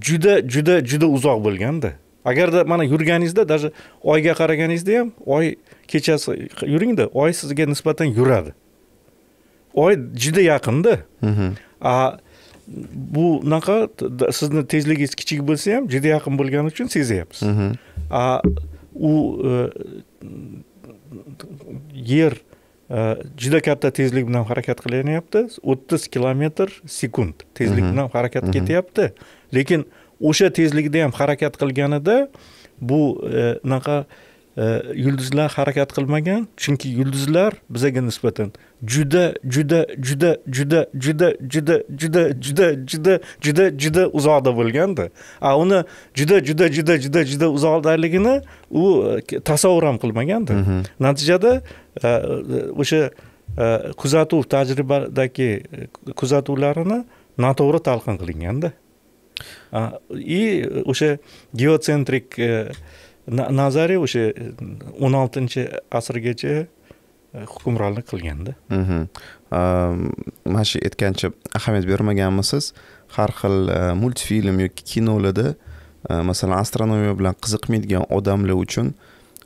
juda juda juda uzoq bo'lganda agarda mana yurganingizda даже oyga qaraganingizda ham oy kechasi yuringda oy sizga nisbatan yuradi oy juda yaqinda a bu unaqa sizni tezligingiz kichik bo'lsa ham juda yaqin bo'lgani uchun sezyapsiz a u e, yer e, juda katta tezlik bilan harakat qilinyapti o'ttiz kilometr sekund tezlik mhm. bilan harakat mhm. ketyapti lekin o'sha tezlikda ham harakat qilganida bu anaqa e, yulduzlar harakat qilmagan chunki yulduzlar bizaga nisbatan juda juda juda juda juda juda juda juda juda juda juda uzoqda bo'lganda a uni juda juda juda juda juda uzoqdaligini u tasavvur ham qilmaganda natijada o'sha kuzatuv tajribadagi kuzatuvlarini noto'g'ri talqin qilinganda и o'sha geotsentrik nazariy o'sha e, o'n oltinchi asrgacha e, hukmronlik qilganda mhm. ehm, mana shu aytgancha ahamiyat bermaganmisiz har xil e, multfilm yoki kinolarda masalan astronomiya bilan qiziqmaydigan odamlar uchun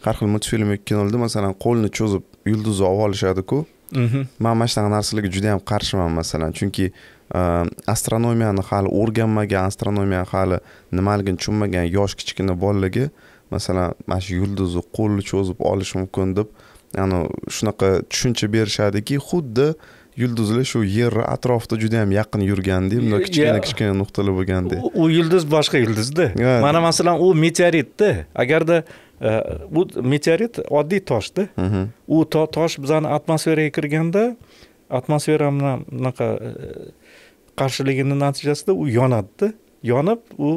har xil multfilm yoki kinolarda masalan qo'lni cho'zib yulduzni olib olishadiku mhm. man mana shunaqa narsalarga juda yam qarshiman masalan chunki astronomiyani hali o'rganmagan astronomiyani hali nimaligini tushunmagan yosh kichkina bolalarga masalan mana shu yulduzni qo'lni cho'zib olish mumkin deb ya'ni shunaqa tushuncha berishadiki xuddi yulduzlar shu yerni atrofida juda yam yaqin yurgandek bunday kichkina kichkina nuqtalar bo'lgandek u yulduz boshqa yulduzda mana masalan u meteoritda agarda e, bu meteorit oddiy toshda mhm. u tosh bizani atmosferaga kirganda atmosfera bilan bunaqa e, qarshiligini natijasida u yonadida yonib u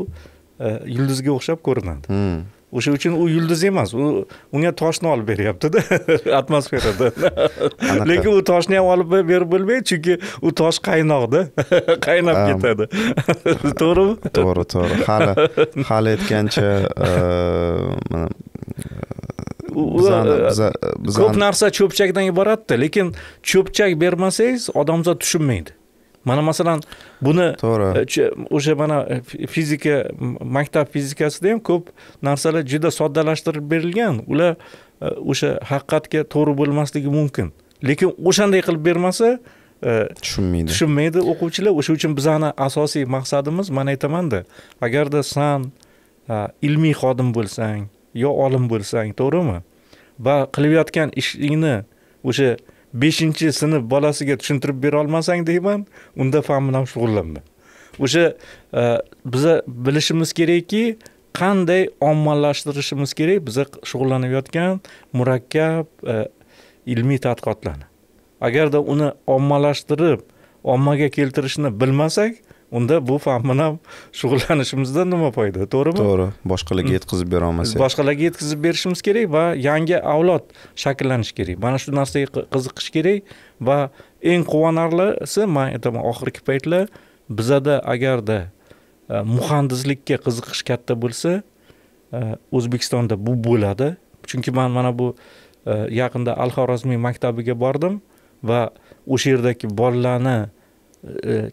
e, yulduzga o'xshab ko'rinadi hmm. o'sha uchun u yulduz emas u unga toshni olib beryaptida *laughs* atmosferadan lekin u toshni ham olib berib bo'lmaydi chunki u tosh qaynoqda *laughs* qaynab ketadi *laughs* to'g'rimi to'g'ri to'g'ri hali hali aytgancha uh, mana uh, ko'p narsa cho'pchakdan iboratda lekin cho'pchak bermasangiz odamzod tushunmaydi mana masalan buni to'g'ri e, o'sha mana e, fizika maktab fizikasida ham ko'p narsalar juda soddalashtirib berilgan ular e, o'sha haqiqatga to'g'ri bo'lmasligi mumkin lekin o'shanday qilib bermasa tushunmaydi tushunmaydi o'quvchilar o'sha uchun bizani asosiy maqsadimiz man aytamanda agarda san ilmiy xodim bo'lsang yo olim bo'lsang to'g'rimi va qilayotgan ishingni o'sha beshinchi sinf bolasiga tushuntirib bera olmasang deyman unda fan bilan shug'ullanma o'sha e, biza bilishimiz kerakki qanday ommalashtirishimiz kerak biza shug'ullanib yotgan murakkab e, ilmiy tadqiqotlarni agarda uni ommalashtirib ommaga keltirishni bilmasak unda bu fan bilan shug'ullanishimizdan nima foyda to'g'rimi to'g'ri boshqalarga mm. yetkazib berolmasak boshqalarga yetkazib berishimiz kerak va yangi avlod shakllanishi kerak mana shu narsaga qiziqish kerak va eng quvonarlisi man aytaman oxirgi paytlar bizada agarda e, muhandislikka qiziqish katta bo'lsa e, o'zbekistonda bu bo'ladi chunki man mana bu e, yaqinda al xorazmiy maktabiga bordim va o'sha yerdagi bolalarni E,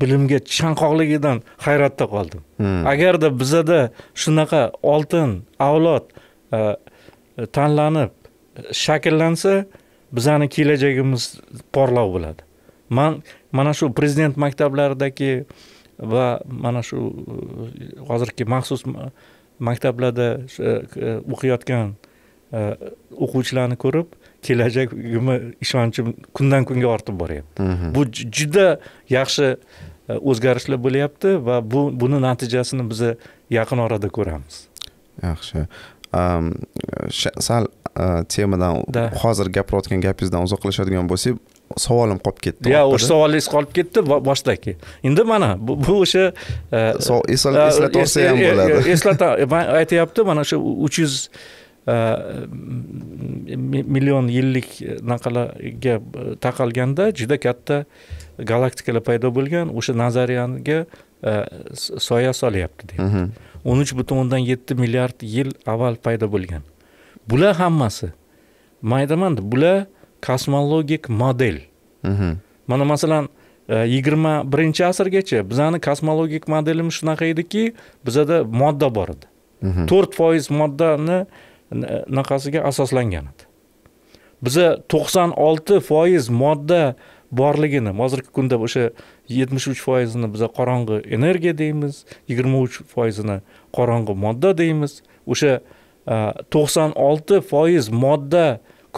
bilimga chanqoqligidan hayratda qoldim hmm. agarda bizada shunaqa oltin avlod e, tanlanib shakllansa bizani kelajagimiz porloq bo'ladi man mana shu prezident maktablaridagi va mana shu e, hozirgi maxsus maktablarda o'qiyotgan o'quvchilarni ko'rib kelajak ishonchim kundan kunga ortib boryapti bu juda yaxshi o'zgarishlar bo'lyapti va bu buni natijasini biz yaqin orada ko'ramiz yaxshi sal temadan hozir gapirayotgan gapingizdan uzoqlashadigan bo'lsak savolim qolib ketdi yo o'sha savolingiz qolib ketdi boshdaki endi mana bu o'sha eslatib olsa ham bo'ladi eslata man aytyapti mana o'sha uch yuz million yillik naqalarga taqalganda juda katta galaktikalar paydo bo'lgan o'sha nazariyaga soya solyapti deydi o'n uch butun o'ndan yetti milliard yil avval paydo bo'lgan bular hammasi man aytamanda bular kosmologik model mana masalan yigirma birinchi asrgacha bizani kosmologik modelimiz shunaqa ediki bizada modda bor edi to'rt foiz moddani E, naqasiga asoslangan edi biza 96% modda borligini hozirgi kunda o'sha 73% ni biza qorong'i energiya deymiz 23% ni qorong'i modda deymiz o'sha 96% e, modda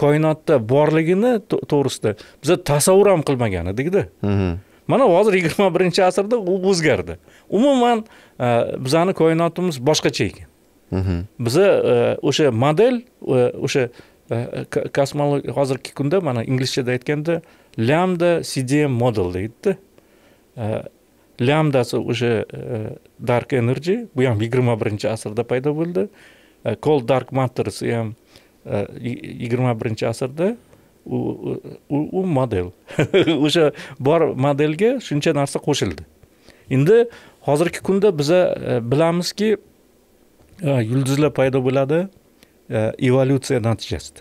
koinotda borligini to'g'risida biza tasavvur ham qilmagan edikda mana hozir yigirma birinchi asrda u o'zgardi umuman e, bizani koinotimiz boshqacha ekan biza e, o'sha model e, o'sha e, kosmologiya hozirgi kunda mana inglizchada aytganda lambda cdm model deydida lyamdasi o'sha dark energy bu ham yigirma birinchi asrda paydo bo'ldi cold dark matters ham yigirma birinchi asrda u u model *laughs* o'sha bor modelga shuncha narsa qo'shildi endi hozirgi kunda biza bilamizki yulduzlar paydo bo'ladi evolyutsiya natijasida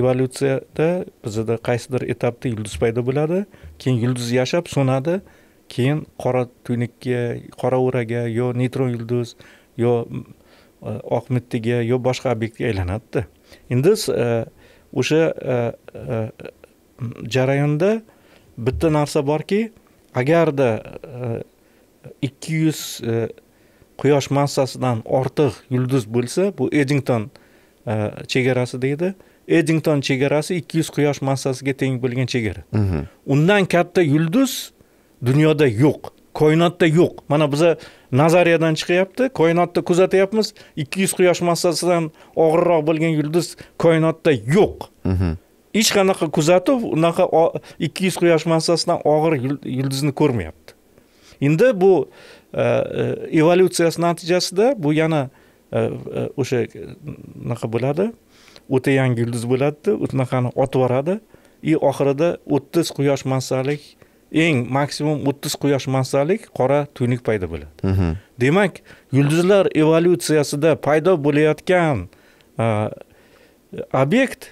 evolyutsiyada bizada qaysidir etapda yulduz paydo bo'ladi keyin yulduz yashab so'nadi keyin qora tuynukka qora o'raga yo neytron yulduz yo oq mittiga yo boshqa obyektga aylanadida endi o'sha jarayonda bitta narsa borki agarda ikki yuz quyosh massasidan ortiq yulduz bo'lsa bu edington e, chegarasi deydi edington chegarasi ikki yuz quyosh massasiga teng bo'lgan chegara mhm. undan katta yulduz dunyoda yo'q koinotda yo'q mana biza nazariyadan chiqyapti koinotni kuzatyapmiz ikki yuz quyosh massasidan og'irroq bo'lgan yulduz koinotda yo'q mhm. hech qanaqa kuzatuv unaqa ikki yuz quyosh massasidan og'ir yulduzni ko'rmayapti endi bu evolyutsiyasi natijasida bu yana o'sha unaqa bo'ladi o'ta yangi yulduz bo'ladida unaqani otib yuboradi и oxirida o'ttiz quyosh massalik eng maksimum o'ttiz quyosh massalik qora tuynuk paydo bo'ladi demak yulduzlar evolyutsiyasida paydo bo'layotgan obyekt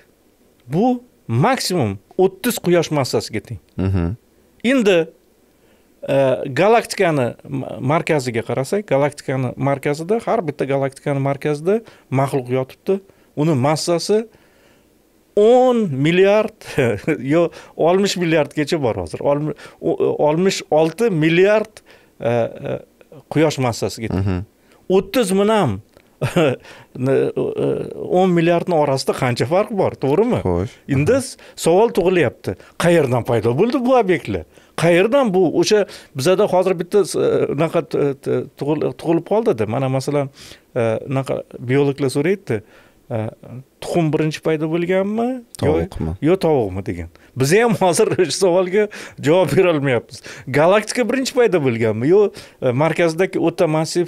bu maksimum o'ttiz quyosh massasiga teng endi galaktikani markaziga qarasak galaktikani markazida har bitta galaktikani markazida maxluq yotibdi uni massasi o'n milliard yo oltmish milliardgacha bor hozir oltmish olti milliard quyosh massasiga o'ttiz minam o'n milliardni orasida qancha farq bor to'g'rimi xo'sh endi savol tug'ilyapti qayerdan paydo bo'ldi bu obyektlar qayerdan bu o'sha bizada hozir bitta e, unaqa e, tug'ilib qoldida mana masalan e, unaqa biologlar so'raydida tuxum birinchi paydo bo'lganmi tovuqmi yo tovuqmi degan biz ham hozir *laughs* shu savolga javob bera olmayapmiz galaktika birinchi paydo bo'lganmi yo markazdagi o'ta massiv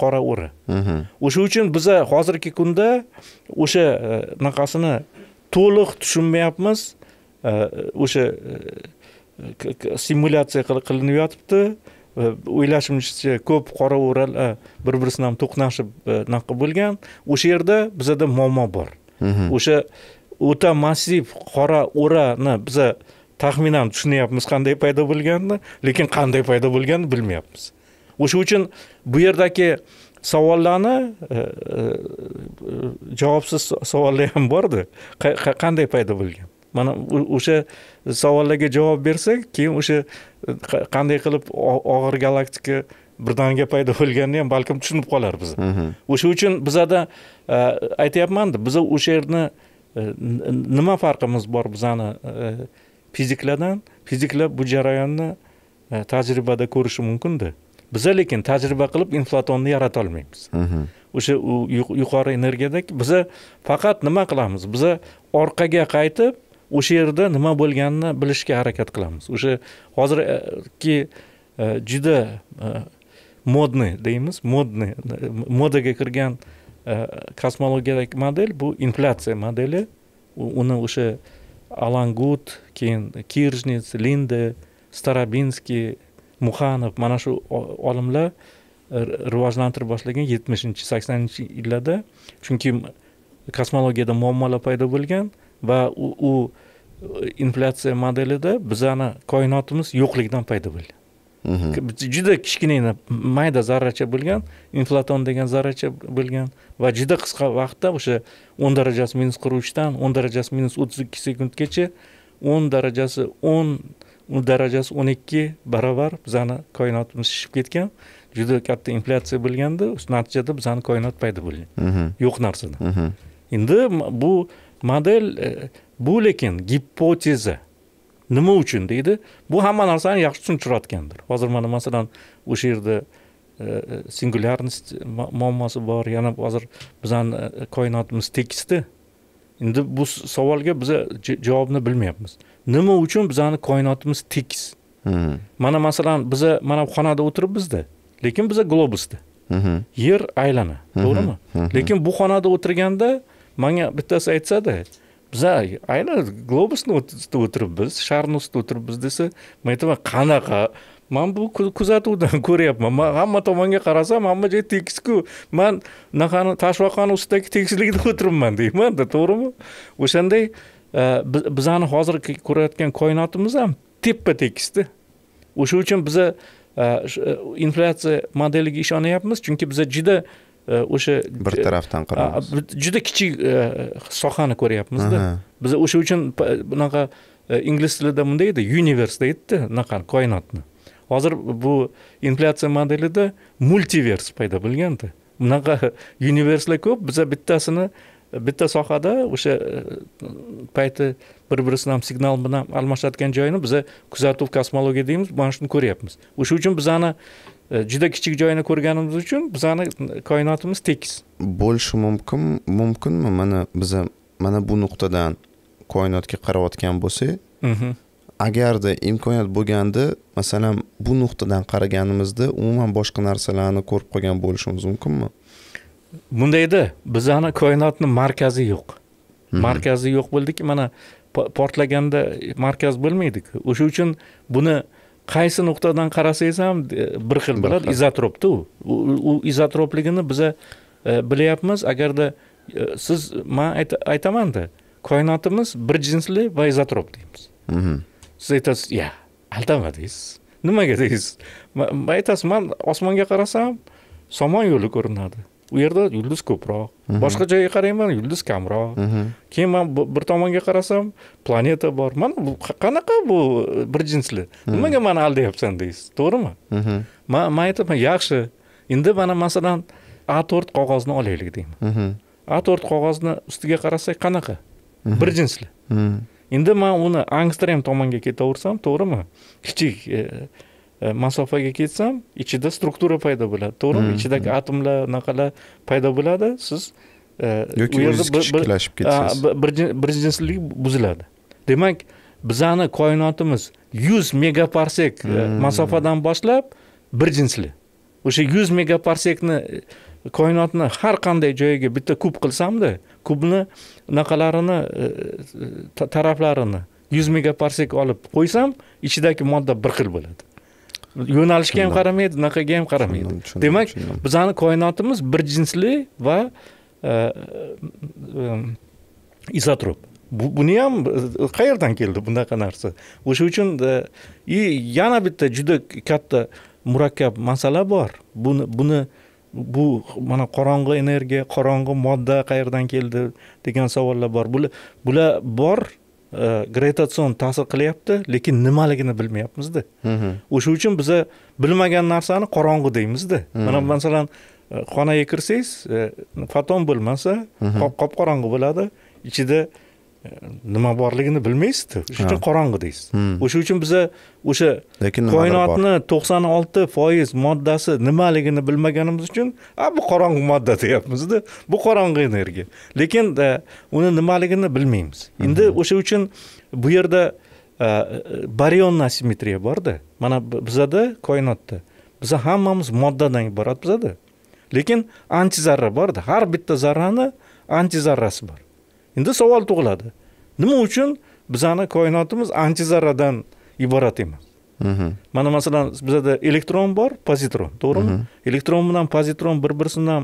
qora o'ra mhm. o'sha uchun biza hozirgi kunda o'sha anaqasini to'liq tushunmayapmiz o'sha simulyatsiya qilinib yotibdi o'ylashimizcha ko'p qora o'ral bir biri bilan to'qnashib anaqa bo'lgan o'sha yerda bizada muammo bor mhm. o'sha o'ta massiv qora o'rani biza taxminan tushunyapmiz qanday paydo bo'lganini lekin qanday paydo bo'lganini bilmayapmiz o'sha uchun bu yerdagi savollarni javobsiz savollar ham borda qanday paydo bo'lgan mana o'sha savollarga javob bersak keyin o'sha e, qanday qilib og'ir galaktika birdaniga paydo bo'lganini ham balkim tushunib qolarmiz o'sha uchun bizada e, aytyapmanda biza o'sha yerni e, nima farqimiz bor bizani fiziklardan fiziklar bu jarayonni tajribada ko'rishi mumkinda biza lekin tajriba qilib inflatonni yarata olmaymiz o'sha yuqori energiyadagi biza faqat nima qilamiz biza orqaga qaytib o'sha yerda nima bo'lganini bilishga harakat qilamiz o'sha hozirgi e, juda e, modniy deymiz modniy modaga kirgan e, kosmologiyadagi model bu inflyatsiya modeli uni o'sha alan gud keyin kirjnits linde starobinskiy muxanov mana shu olimlar rivojlantirib boshlagan yetmishinchi saksoninchi yillarda chunki kosmologiyada muammolar paydo bo'lgan va u, u inflyatsiya modelida bizani koinotimiz yo'qlikdan paydo bo'lgan mhm. juda kichkinagina mayda zarracha bo'lgan inflaton degan zarracha bo'lgan va juda qisqa vaqtda o'sha o'n darajasi minus qirq uchdan o'n darajasi minus o'ttiz ikki sekundgacha o'n darajasi o'n darajasi o'n ikki barobar bizani koinotimiz shishib ketgan juda katta inflyatsiya bo'lganda natijada bizani koinot paydo bo'lgan mhm. yo'q narsadan mhm. endi bu model e, bu lekin gipoteza nima uchun deydi bu hamma narsani yaxshi tushuntirayotgandir hozir mana masalan o'sha yerda e, e, singularnost muammosi bor yana hozir bizani koinotimiz tekisda endi bu savolga biza javobni bilmayapmiz nima uchun bizani koinotimiz tekis hmm. mana masalan biza mana bu xonada o'tiribmizda lekin biza globusda hmm. yer aylana hmm. to'g'rimi lekin bu xonada o'tirganda manga bittasi aytsada biza ayla globus o'tirib biz sharni ustida o'tiribmiz desa man aytaman *laughs* qanaqa man bu kuzatuvdan ko'ryapman man hamma tomonga qarasam hamma joy tekisku man bunaqani toshvaqani ustidagi tekislikda o'tiribman da to'g'rimi o'shanday bizani hozir ko'rayotgan koinotimiz ham teppa tekisdi. o'sha uchun biz inflyatsiya modeliga ishonyapmiz chunki biz juda Э, o'sha bir э, tarafdan qaraymiz juda kichik э, sohani ko'ryapmizda biz o'sha uchun bunaqa e, ingliz tilida bunday edi univers deydida unaqa koinotni hozir bu inflyatsiya modelida multivers paydo bo'lganda bunaqa *laughs* universlar ko'p biza bittasini bitta sohada o'sha e, payti bir birisini ham signal bilan almashayotgan joyini biza kuzatuv kosmologiya deymiz mana shuni ko'ryapmiz o'sha uchun bizani juda kichik joyni ko'rganimiz uchun bizani koinotimiz tekis bo'lishi mumkin mumkinmi mana biza mana bu nuqtadan koinotga qarayotgan bo'lsak mhm. agarda imkoniyat bo'lganda masalan bu nuqtadan qaraganimizda umuman boshqa narsalarni ko'rib qolgan bo'lishimiz mumkinmi bundayda bizani koinotni markazi yo'q mhm. markazi yo'q bo'ldiki mana portlaganda markaz bo'lmaydiku o'sha uchun buni qaysi nuqtadan qarasangiz ham e, bir xil bo'ladi izotropda u u izotropligini biza e, bilyapmiz agarda e, siz man aytamanda koinotimiz bir jinsli va izotrop deymiz mhm. siz aytasiz ya aldama deysiz nimaga deysiz aytasiz man osmonga qarasam somon yo'li ko'rinadi u yerda yulduz ko'proq mhm. boshqa joyga qarayman yulduz kamroq mhm. keyin man bir tomonga qarasam planeta bor mana bu qanaqa bu bir jinsli mhm. nimaga mani aldayapsan deysiz to'g'rimi man aytaman yaxshi endi mana masalan a to'rt qog'ozni olaylik deyman a to'rt qog'ozni ustiga qarasak qanaqa bir jinsli endi man uni angstrem tomonga ketaversam to'g'rimi kichik e, Э, masofaga ketsam ichida struktura paydo bo'ladi to'g'rimi mm-hmm. ichidagi atomlar anaqalar paydo bo'ladi siz e, yoki o'zingiz kichiklashib ketsangiz bir jinslik buziladi demak bizani koinotimiz yuz megaparsek e, mm-hmm. masofadan boshlab bir jinsli o'sha yuz megaparsekni e, koinotni har qanday joyiga bitta kub qilsamda kubni anaqalarini taraflarini yuz megaparsek olib qo'ysam ichidagi modda bir xil bo'ladi yo'nalishga ham qaramaydi unaqaga ham qaramaydi demak bizani koinotimiz bir jinsli va e, e, e, izotrop buni ham qayerdan keldi bunaqa narsa o'sha uchun и yana bitta juda katta murakkab masala bor buni buni bu mana qorong'i energiya qorong'i modda qayerdan keldi degan savollar bor bular bular bor Э, gravitatsion ta'sir qilyapti lekin nimaligini bilmayapmizda o'sha uchun biza bilmagan narsani qorong'u deymizda mana masalan e, xonaga kirsangiz e, foton bo'lmasa qop qorong'u bo'ladi ichida nima borligini bilmaysizda shuncha qorong'i deysiz hmm. o'sha uchun biza o'sha koinotni to'qson olti foiz moddasi nimaligini bilmaganimiz uchun a bu qorong'i modda deyapmizda bu qorong'i energiya lekin e, uni nimaligini bilmaymiz endi hmm. o'sha uchun bu yerda e, barion asimetriya borda mana bizada koinotda biza hammamiz moddadan iborat bizada lekin antizarra borda har bitta zarrani antizarrasi bor endi savol tug'iladi nima uchun bizani koinotimiz ancha zarradan iborat emas mhm. mana masalan bizada elektron bor pozitron to'g'rimi mhm. elektron bilan pozitron bir biri bilan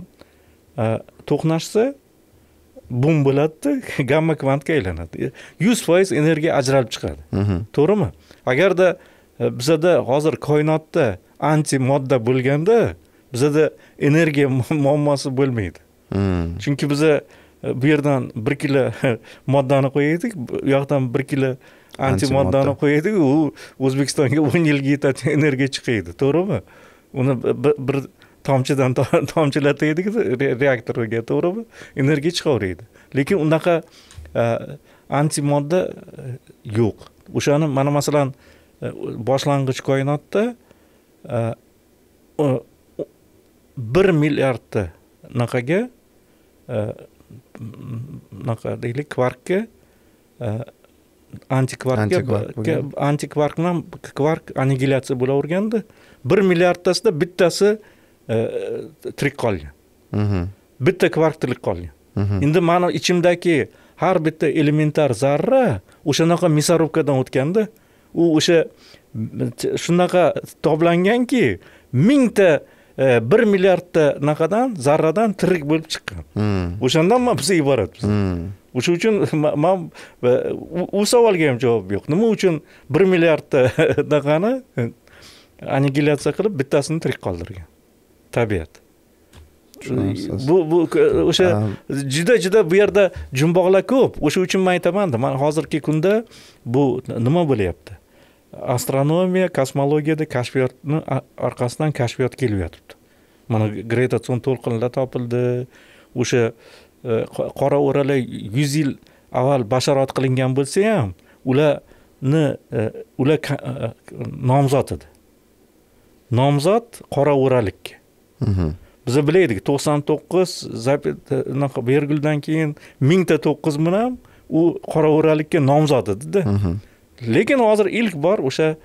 e, to'qnashsa bum bo'ladida *laughs* gamma kvantga aylanadi e, yuz foiz energiya ajralib chiqadi mhm. to'g'rimi agarda e, bizada hozir koinotda anti modda bo'lganda bizada energiya *laughs* muammosi bo'lmaydi chunki biza bu yerdan bir kilo *laughs* moddani qo'yaylik u yoqdan bir kilo anti moddani qo'yaylik u o'zbekistonga o'n yilga yetadigan *laughs* energiya chiqaydi to'g'rimi uni bir tomchidan *laughs* tomchilataylik reaktorga to'g'rimi energiya chiqaveradi lekin unaqa e, anti modda e, yo'q o'shani mana masalan e, boshlang'ich koinotda bir milliardta anaqaga unaqa deylik kvarkka antikvarkga antikvark bilan kvark annigilyatsiya bo'lavergandi bir milliardtasida bittasi tirik qolgan bitta kvark tirik qolgan endi mani ichimdagi har bitta elementar zarra o'shanaqa мясорубкадан o'tganda u o'sha shunaqa toblanganki mingta bir э, миллиардта накадан заррадан тірі бөліп чыккан ошондон биз ибаратбыз ушул үчүн ман бул саалга эми жооп жок эмне үчүн бир миллиардта *laughs* наканы э, аннигиляция кылып биттасын тирик калдырган табият bu bu o'sha juda juda bu yerda jumboqlar ko'p o'sha uchun man aytaman man hozirgi kunda bu nima bo'lyapti astronomiya kosmologiyada kashfiyotni orqasidan kashfiyot kelib yotibdi mana gravitatsion to'lqinlar topildi o'sha qora o'ralar yuz yil avval bashorat qilingan bo'lsa ham ularni ular nomzod edi nomzod qora o'ralikka biz bilaylik to'qson to'qqiz berguldan keyin mingta to'qqiz bilan u qora o'ralikka nomzod edida lekin hozir ilk bor o'sha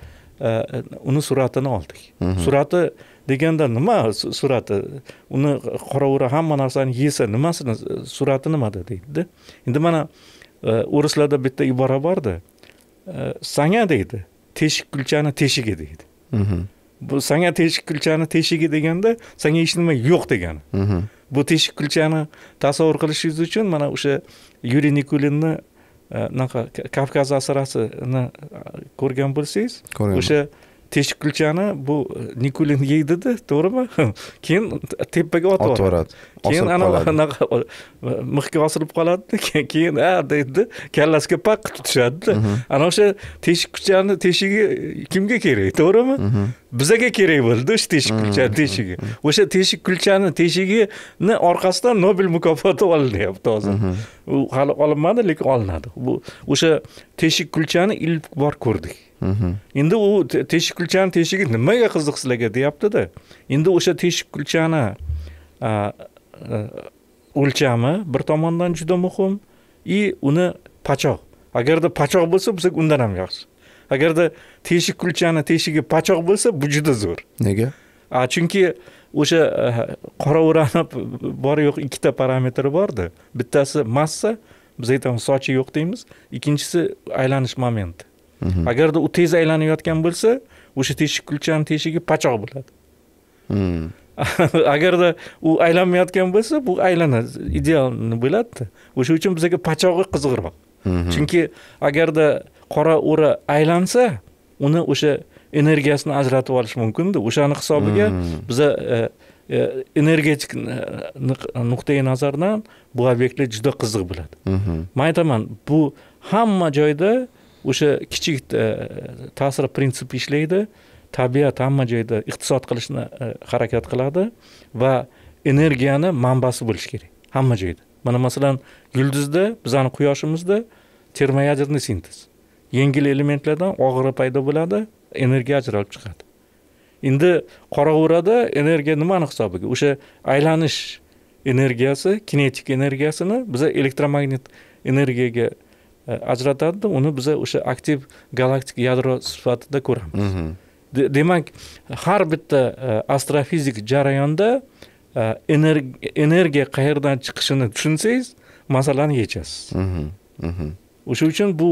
e, uni suratini oldik mhm. surati deganda nima surati uni qoravura hamma narsani yesa nimasini surati nimada deydida endi mana o'rislarda e, bitta ibora borda e, sanga deydi teshik kulchani teshigi deydi mhm. bu sanga teshik kulchani teshigi deganda sanga hech nima yo'q degani mhm. bu teshik kulchani tasavvur qilishingiz uchun mana o'sha yuriy nikulinni anaqa kavkaz asrasini ko'rgan bo'lsangiz o'sha teshik kulchani bu e, nikulin yeydida to'g'rimi *laughs* keyin tepaga otib yuboradi keyin anaqa mixga osilib qoladida keyin a deydi kallasiga paqqa tutishadida mhm. ana o'sha teshik kulchani teshigi kimga kerak to'g'rimi mhm. bizaga kerak bo'ldi o'sha teshik mhm. kulchani teshigi o'sha teshik kulchani teshigini orqasidan nobel mukofoti olinyapti hozir u hali olinmadi lekin olinadi bu o'sha teshik kulchani ilk bor ko'rdik Mm-hmm. endi u teshik kulchani teshigi nimaga qiziq sizlarga deyaptida endi o'sha teshik kulchani o'lchami bir tomondan juda muhim и uni pachoq agarda pachoq bo'lsa bo'lsak undan ham yaxshi agarda teshik kulchani teshigi pachoq bo'lsa bu juda zo'r nega a chunki o'sha qorao'rani bor yo'q ikkita parametri borda bittasi massa biz aytamiz sochi yo'q deymiz ikkinchisi aylanish momenti agarda u tez aylanayotgan bo'lsa o'sha teshik kulchani teshigi pachoq bo'ladi agarda *laughs* u aylanmayotgan bo'lsa bu aylanadi ideal bo'ladida o'sha uchun bizaga pachog'i qiziqroq chunki agarda qora o'ra aylansa uni o'sha energiyasini ajratib olish mumkinda o'shani hisobiga biza e, e, energetik e, nuqtai nazardan bu obyektlar juda qiziq bo'ladi man aytaman bu hamma joyda o'sha kichik e, ta'sir prinsipi ishlaydi tabiat hamma joyda iqtisod qilishni e, harakat qiladi va energiyani manbasi bo'lishi kerak hamma joyda mana masalan yulduzda bizani quyoshimizda termoyadrniy sintez yengil elementlardan og'iri paydo bo'ladi energiya ajralib chiqadi endi qoraverada energiya nimani hisobiga o'sha aylanish energiyasi kinetik energiyasini biza elektromagnit energiyaga Э, ajratadida uni biza o'sha aktiv galaktik yadro sifatida ko'ramiz mhm. demak har bitta e, astrofizik jarayonda e, energiya qayerdan chiqishini tushunsangiz masalani yechasiz mhm. Mhm. o'sha uchun bu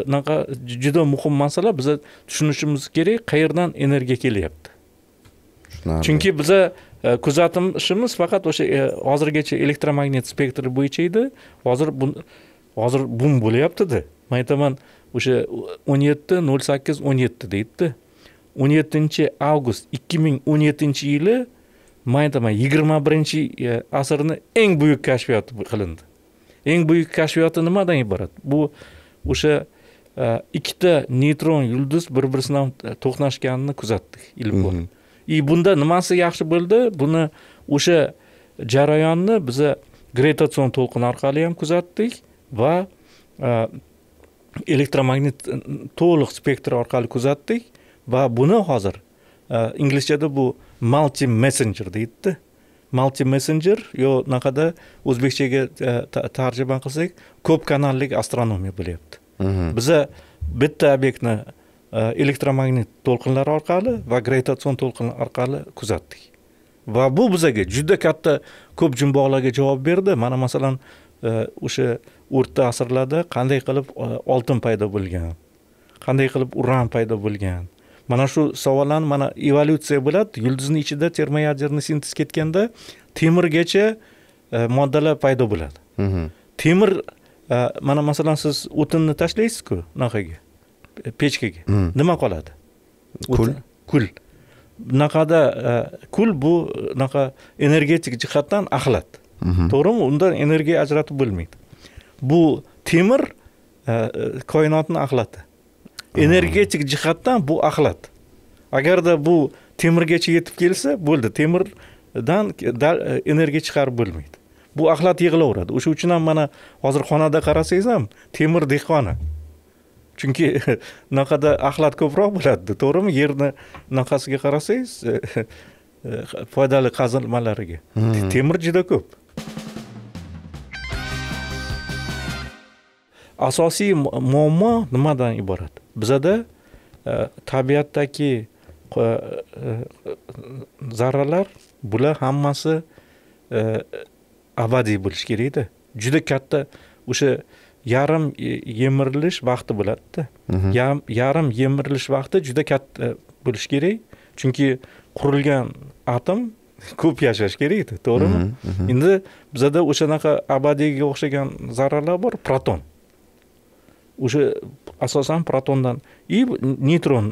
unaqa e, juda muhim masala biza tushunishimiz kerak qayerdan energiya kelyapti chunki biza kuzatishimiz faqat o'sha hozirgacha elektromagnit spektri bo'yicha edi hozir hozir bum bo'lyaptida man aytaman o'sha o'n yetti nol sakkiz o'n yetti deydida o'n yettinchi avgust ikki ming o'n yettinchi yili man aytaman yigirma birinchi e, asrni eng buyuk kashfiyoti qilindi eng buyuk kashfiyoti nimadan iborat bu o'sha e, ikkita neytron yulduz bir biri bilan e, to'qnashganini kuzatdik ilm bor и bunda nimasi yaxshi bo'ldi buni o'sha jarayonni biza gravitatsion to'lqin orqali ham kuzatdik va e, elektromagnit e, to'liq spektr orqali kuzatdik va buni hozir e, inglizchada bu multi messenger deydida multi messenger yo naqada o'zbekchaga tarjima qilsak ko'p kanallik astronomiya bo'lyapti mhm. biza bitta obyektni elektromagnit to'lqinlari orqali va gravitatsion to'lqin orqali kuzatdik va bu bizaga juda katta ko'p jumboqlarga javob berdi mana masalan Э, o'sha o'rta asrlarda qanday qilib e, oltin paydo bo'lgan qanday qilib uran paydo bo'lgan mana shu savollarni mana evolyutsiya bo'ladi yulduzni ichida termoyadерный sintez ketganda temirgacha e, moddalar paydo bo'ladi temir e, mana masalan siz o'tinni tashlaysizku bunaqaga pechkaga nima qoladi kul kul bunaqada kul bu unaqa energetik jihatdan axlat to'g'rimi undan energiya ajratib bo'lmaydi bu temir e, koinotni axlati energetik jihatdan bu axlat agarda bu temirgacha yetib kelsa bo'ldi temirdan e, energiya chiqarib bo'lmaydi bu axlat yig'ilaveradi o'sha uchun ham mana hozir xonada qarasangiz ham temir dehqoni chunki unaqada *laughs* axlat ko'proq bo'ladida to'g'rimi yerni unaqasiga qarasangiz e, Э, foydali qazilmalariga hmm. temir juda ko'p asosiy muammo nimadan iborat bizada e, tabiatdagi e, zarralar bular hammasi e, abadiy bo'lishi kerakda juda katta o'sha yarim yemirilish vaqti bo'ladida mhm. yarim yemirilish vaqti juda katta bo'lishi kerak chunki qurilgan atom *laughs* ko'p yashash kerak edi to'g'rimi mhm, mhm. endi bizada o'shanaqa abadiyga o'xshagan zarralar bor proton o'sha asosan protondan и neytron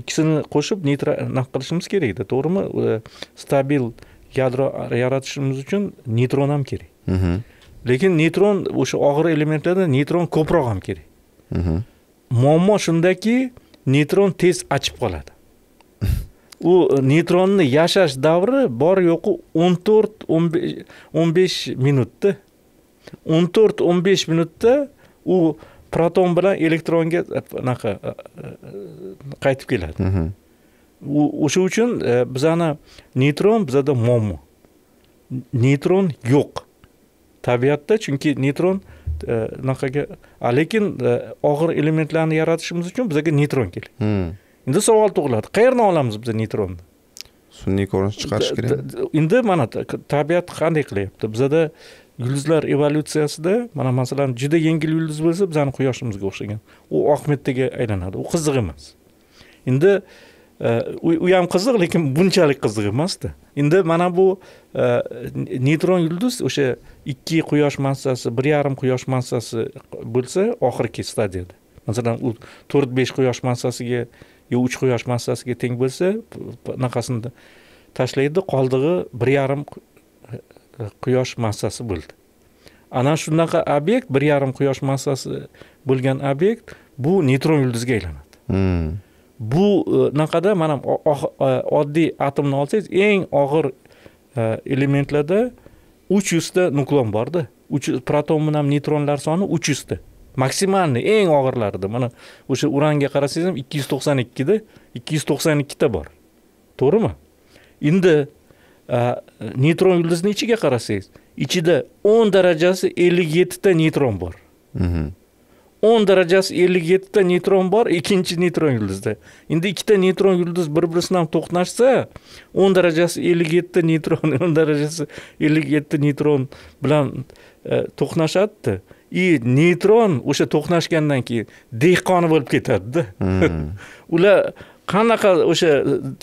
ikkisini qo'shib neytron naq qilishimiz kerak edi to'g'rimi stabil yadro yaratishimiz uchun neytron ham kerak mhm. lekin neytron o'sha og'ir elementlarda neytron ko'proq ham kerak muammo shundaki neytron tez achib qoladi *laughs* u neytronni yashash davri bor yo'qi o'n to'rt o'n besh minutda o'n to'rt o'n besh minutda u proton bilan elektronga e, anaqa e, e, qaytib keladi mhm. o'sha uchun bizani neytron bizada muammo neytron yo'q tabiatda chunki neytron anaqaga lekin og'ir elementlarni yaratishimiz uchun bizaga neytron kerak endi savol tug'iladi qayerdan olamiz biz neytronni sun'iy ko'rinish chiqarish kerak endi mana tabiat qanday qilyapti bizada yulduzlar evolyutsiyasida mana masalan juda yengil yulduz bo'lsa bizani quyoshimizga o'xshagan u oq mettaga aylanadi u qiziq emas endi u ham qiziq lekin bunchalik qiziq emasda endi mana bu neytron yulduz o'sha ikki quyosh massasi bir yarim quyosh massasi bo'lsa oxirgi stadiyada masalan u to'rt besh quyosh massasiga yo uch quyosh massasiga teng bo'lsa anaqasini tashlaydi qoldig'i bir yarim quyosh massasi bo'ldi ana shunaqa obyekt bir yarim quyosh massasi bo'lgan obyekt bu neytron yulduzga aylanadi hmm. bu e, naqada mana e, oddiy atomni olsangiz eng og'ir e, elementlarda uch yuzta nuklon borda uch proton bilan neytronlar soni uch yuzta maksimalniy eng og'irlarida mana o'sha uranga qarasangiz ham ikki yuz to'qson ikkida ikki yuz to'qson ikkita bor to'g'rimi endi neytron yulduzini ichiga qarasangiz ichida o'n darajasi ellik yettita neytron bor mhm. o'n darajasi ellik yettita neytron bor ikkinchi neytron yulduzda endi ikkita neytron yulduz bir biri bilan to'qnashsa o'n darajasi ellik yettita neytron *laughs* o'n darajasi ellik yetti neytron bilan e, to'qnashadida и neytron o'sha to'qnashgandan keyin dehqoni bo'lib ketadida ular qanaqa o'sha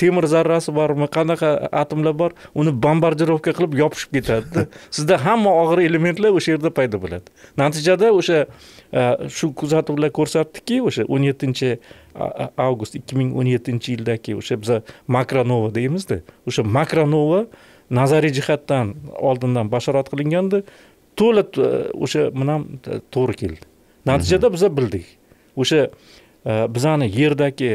temir zarrasi bormi qanaqa atomlar bor uni bombardirovka qilib yopishib ketadida sizda hamma og'ir elementlar o'sha yerda paydo bo'ladi natijada o'sha shu kuzatuvlar ko'rsatdiki o'sha o'n yettinchi avgust ikki ming o'n yettinchi yildagi o'sha biza makronova deymizda o'sha makronova nazariy jihatdan oldindan bashorat qilinganda to'la e, o'sha bilan to'g'ri keldi natijada biza bildik o'sha e, bizani yerdagi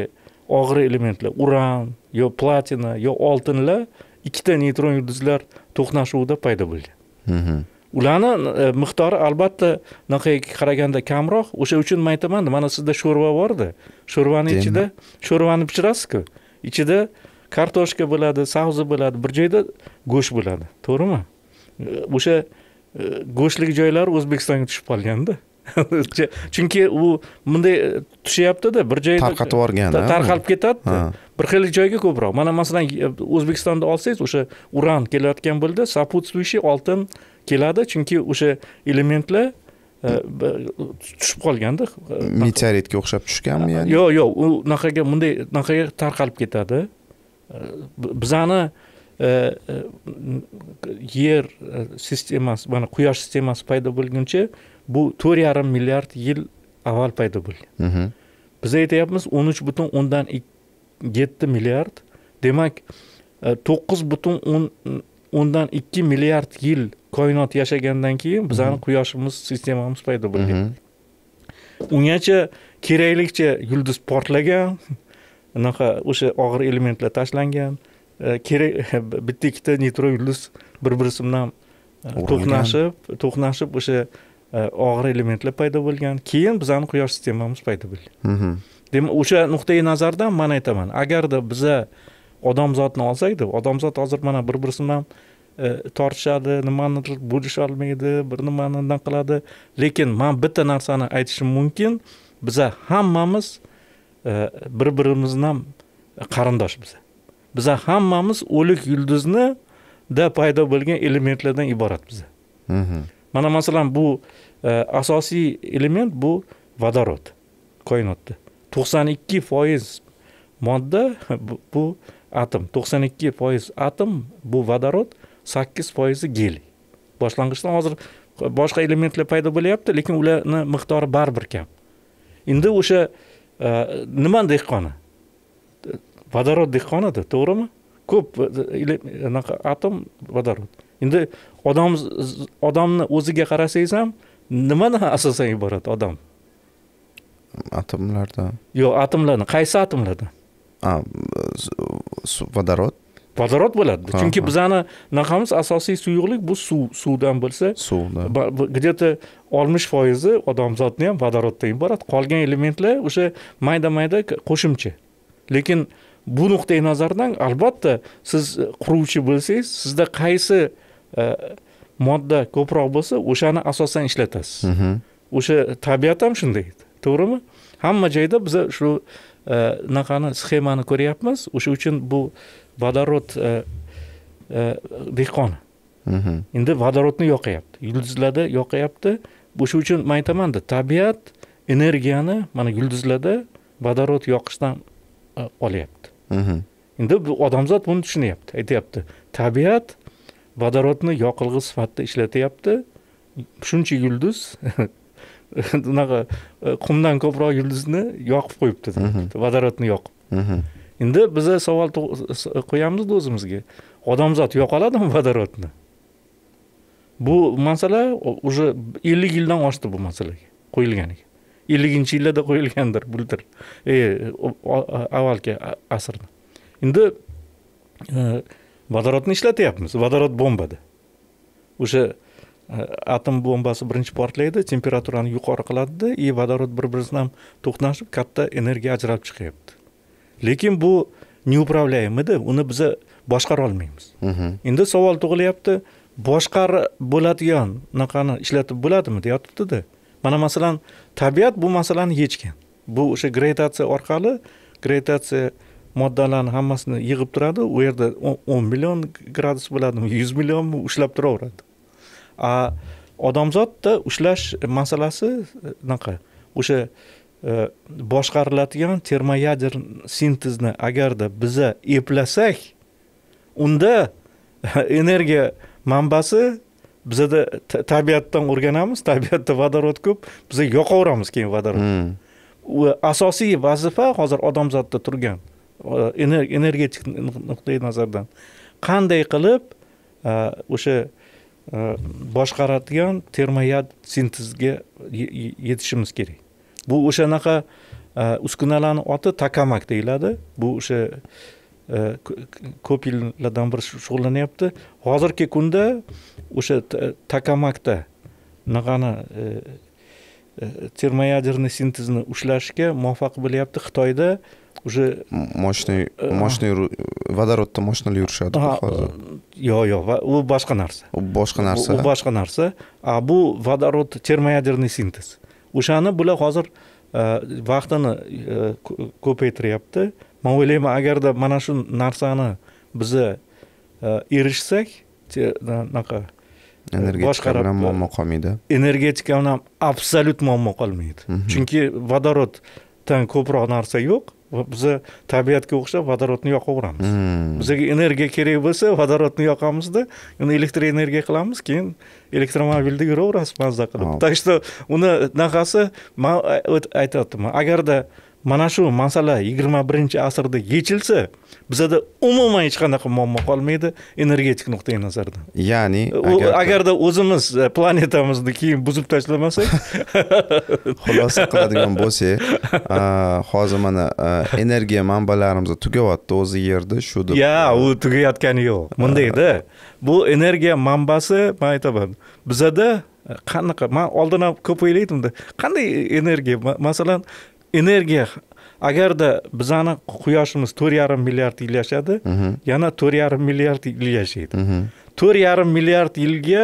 og'ir elementlar uran yo platina yo oltinlar ikkita neytron yulduzlar to'qnashuvida paydo bo'lgan ularni e, miqdori albatta naqaga qaraganda kamroq o'sha uchun men aytaman mana sizda sho'rva borda sho'rvani ichida sho'rvani pishirasizku ichida kartoshka bo'ladi sabzi bo'ladi bir joyda go'sht bo'ladi to'g'rimi o'sha Э, go'shtlik joylar o'zbekistonga tushib qolganda *laughs* chunki u bunday e, tushyaptida bir joyga tarqatib yuborgan tarqalib ketadida bir xil joyga ko'proq mana masalan e, o'zbekistonda olsangiz o'sha uran kelayotgan bo'ldi сопутствующий oltin keladi chunki o'sha elementlar e, tushib qolganda meteoritga o'xshab tushganmi yo'q yo'q u unaqaga bunday unaqaga tarqalib ketadi bizani yer sistemasi mana quyosh sistemasi paydo bo'lguncha bu to'rt yarim milliard yil avval paydo bo'lgan biz aytyapmiz o'n uch butun o'ndan yetti milliard demak to'qqiz butun o'n o'ndan ikki milliard yil koinot yashagandan keyin bizani quyoshimiz sistemamiz paydo bo'lgan ungacha keraklicha yulduz portlagan anaqa o'sha og'ir elementlar tashlangan kerak bitta ikkita neytron yulduz bir birisi bilan to'qnashib to'qnashib o'sha og'ir elementlar paydo bo'lgan keyin bizani quyosh sistemamiz paydo bo'lgan demak o'sha nuqtai nazardan man aytaman agarda biza odamzodni olsakda odamzod hozir mana bir birisi bilan tortishadi nimanidir olmaydi bir nimanidan qiladi lekin man bitta narsani aytishim mumkin biza hammamiz bir birimizni ham biza hammamiz o'lik yulduznida paydo bo'lgan elementlardan iborat biza mm-hmm. mana masalan bu e, asosiy element bu vodorod koinotda to'qson ikki foiz modda bu atom to'qson ikki foiz atom bu vodorod sakkiz foizi geliy boshlang'ichdan hozir boshqa elementlar paydo bo'lyapti lekin ularni miqdori baribir kam endi o'sha e, nimani dehqoni vodorod dehqonida to'g'rimi ko'p anaqa atom vodorod endi odam odamni o'ziga qarasangiz ham nimadan asosan iborat odam atomlardan yo'q atomlardan qaysi atomlardan vodorod vodorod bo'ladi chunki bizani naqamiz asosiy suyuqlik bu suv suvdan bo'lsa suvdan где то oltmish foizi odamzodni ham vodoroddan iborat qolgan elementlar o'sha mayda mayda qo'shimcha lekin bu nuqtai nazardan albatta siz quruvchi bo'lsangiz sizda qaysi e, modda ko'proq bo'lsa o'shani asosan ishlatasiz o'sha tabiat ham shunday to'g'rimi hamma joyda biza shu anaqani e, sxemani ko'ryapmiz o'sha uchun bu vodorod e, dehqoni endi vodorodni yoqyapti yulduzlarda yoqyapti o'sha uchun man aytamanda tabiat energiyani mana yulduzlarda vodorod yoqishdan olyapti endi bu odamzod buni tushunyapti aytyapti tabiat vodorodni yoqilg'i sifatida ishlatyapti shuncha yulduz unaqa qumdan ko'proq yulduzni yoqib qo'yibdi vodorodni yoqib endi biza savol qo'yamiz o'zimizga odamzod yo'qoladimi vodorodni bu masala уже ellik yildan oshdi bu masalaga qo'yilganiga elliginchi yillarda qo'yilgandir bultir e, avvalgi asrda endi e, vodorodni ishlatyapmiz vodorod bombada o'sha e, atom bombasi birinchi portlaydi temperaturani yuqori qiladida и vodorod bir biri bilan to'qnashib katta energiya ajralib chiqyapti lekin bu неуправляемыйda uni biza boshqara olmaymiz mm-hmm. endi savol tug'ilyapti boshqarib bo'ladigan unaqani ishlatib bo'ladimi deyotibdida mana masalan tabiat bu masalani yechgan bu o'sha gradatsiya orqali gradatsiya moddalarni hammasini yig'ib turadi u yerda o'n million gradus bo'ladimi *laughs* yuz millionmi ushlab turaveradi a odamzodda ushlash masalasi anaqa o'sha e, boshqariladigan termoyadr sintezni agarda biza eplasak unda *laughs* energiya manbasi bizada tabiatdan o'rganamiz tabiatda vodorod ko'p biza yoqaveramiz keyin vodorodni hmm. asosiy vazifa hozir odamzodda turgan e, energetik nuqtai nazardan qanday qilib e, o'sha e, boshqaradigan termoyad sintezga yetishimiz kerak bu o'shanaqa uskunalarni oti takamak deyiladi bu o'sha E, ko'p yillardan beri shug'ullanyapti hozirgi kunda o'sha takamakda bunaqani e, e, termoядерный sintezni ushlashga muvaffaq bo'lyapti xitoyda уже мощный мощный водородda mashinada yurishadi yo'q yo'q u boshqa narsa u boshqa narsa u boshqa narsa a bu vodorod termoядерный sintez o'shani bular hozir vaqtini ko'paytiryapti man o'ylayman agarda mana shu narsani biza e, erishsak anaqa e, energetika bilan e, muammo qolmaydi energetika bilan absolyut muammo qolmaydi mhm. chunki vodoroddan ko'proq narsa yo'q va biza tabiatga o'xshab vodorodni yoqaveramiz mhm. bizaga energiya kerak bo'lsa vodorodni yoqamizda uni elektr energiya qilamiz keyin elektromobilda yuraverasiz mazza qilib так что uni anaqasi man aytyapman agarda mana shu masala 21 asrda yechilsa bizada umuman hech qanaqa muammo qolmaydi energetik nuqtai nazardan ya'ni agarda o'zimiz e, planetamizni keyin buzib tashlamasak *laughs* xulosa qiladigan bo'lsak hozir mana energiya manbalarimiz tugayapti o'zi yerda shu deb ya u tugayotgani yo'q bundayda bu energiya manbasi man aytaman bizada qanaqa man oldin ham ko'p o'ylaydimda qanday e-, energiya masalan energiya agarda bizani quyoshimiz to'rt yarim milliard yil yashadi mhm. yana to'rt yarim milliard yil yashaydi mhm. to'rt yarim milliard yilga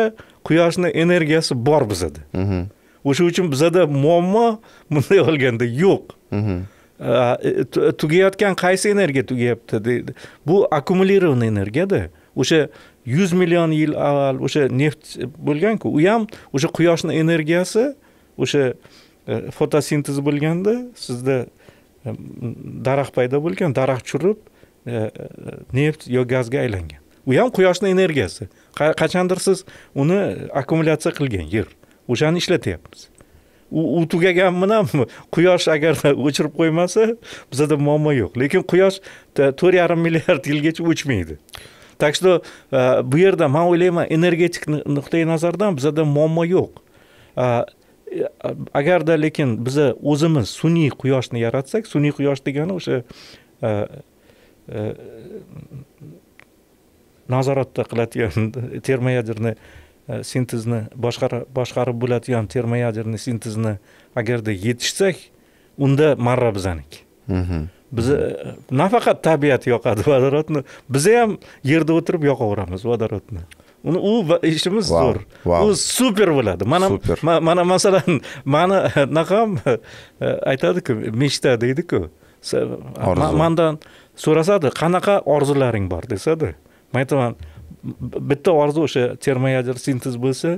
quyoshni energiyasi bor bizada mhm. o'sha uchun bizada muammo bunday olganda yo'q e, e, tugayotgan qaysi energiya tugayapti deydi bu akkumulirованный energiyada o'sha yuz million yil avval o'sha neft bo'lganku u ham o'sha quyoshni energiyasi o'sha fotosintez э, bo'lganda sizda э, daraxt paydo bo'lgan daraxt churib э, neft yo gazga aylangan u ham quyoshni energiyasi qachondir siz uni e, akkumulyatsiya qilgan yer o'shani ishlatyapmiz u tugagan *laughs* quyosh agarda *laughs* o'chirib qo'ymasa bizada muammo yo'q lekin quyosh e, to'rt yarim milliard yilgacha o'chmaydi так что e, bu yerda man o'ylayman energetik nuqtai nazardan bizada muammo yo'q agarda lekin biza o'zimiz sun'iy quyoshni yaratsak sun'iy quyosh degani o'sha nazoratda qiladigan termoyaderniy sintezni boshqarib boshqarib bo'ladigan termoyaderniy sintezni agarda yetishsak unda marra bizaniki biza nafaqat tabiat yoqadi vodorodni biza ham yerda o'tirib yoqaveramiz vodorodni uni u ishimiz zo'r u super bo'ladi mana mana masalan *laughs* mani anaqam *laughs* *laughs* eh, aytadiku mechta deydiku mandan so'rasadi qanaqa orzularing bor desadi man aytaman bitta orzu o'sha termoyadr sintez bo'lsa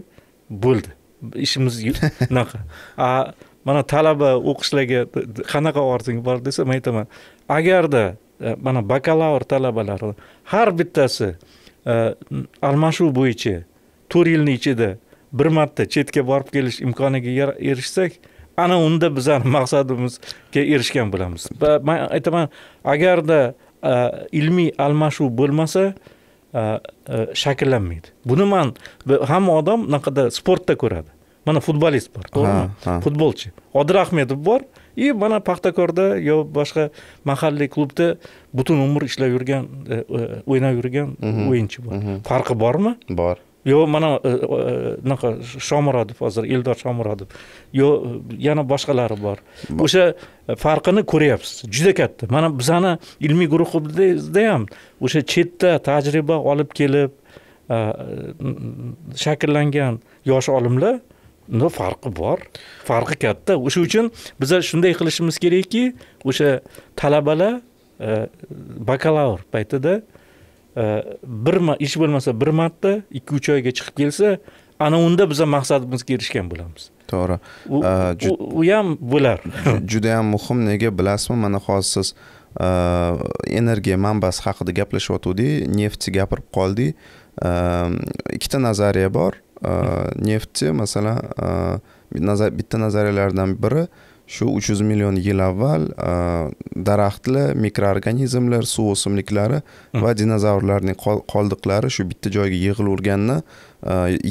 bo'ldi ishimiz unaqa mana talaba o'qishlarga qanaqa orzung bor desa man aytaman agarda eh, mana bakalavr talabalari har bittasi Э, almashuv bo'yicha to'rt yilni ichida bir marta chetga borib kelish imkoniga erishsak ana unda bizani *laughs* maqsadimizga erishgan bo'lamiz va man aytaman agarda e, ilmiy almashuv bo'lmasa e, e, shakllanmaydi buni man hamma odam naqadar sportda ko'radi mana futbolist bor to'g'rimi futbolchi odil ahmedov bor и mana paxtakorda yo boshqa mahalliy klubda butun umr ishlab yurgan e, e, o'ynab yurgan mhm. o'yinchi bor mhm. farqi bormi bor yo mana e, anaqa shomurodov hozir eldor shomurodov yo yana boshqalari bor o'sha farqini ko'ryapsiz juda katta mana bizani ilmiy guruhimizda ham o'sha chetda tajriba olib kelib shakllangan yosh olimlar no farqi bor farqi katta o'sha uchun bizlar shunday qilishimiz kerakki o'sha talabalar e, bakalavr paytida e, bir ish bo'lmasa bir marta ikki uch oyga chiqib kelsa ana unda biza maqsadimizga erishgan bo'lamiz to'g'ri u e, ham bo'lar *laughs* juda ham muhim nega bilasizmi mana hozir siz energiya manbasi haqida gaplashyotgandik neftni gapirib qoldik ikkita nazariya bor nefti masalan bitta nazariyalardan biri shu uch yuz million yil avval daraxtlar mikroorganizmlar suv o'simliklari va dinozavrlarning qoldiqlari shu bitta joyga yig'ilaverganini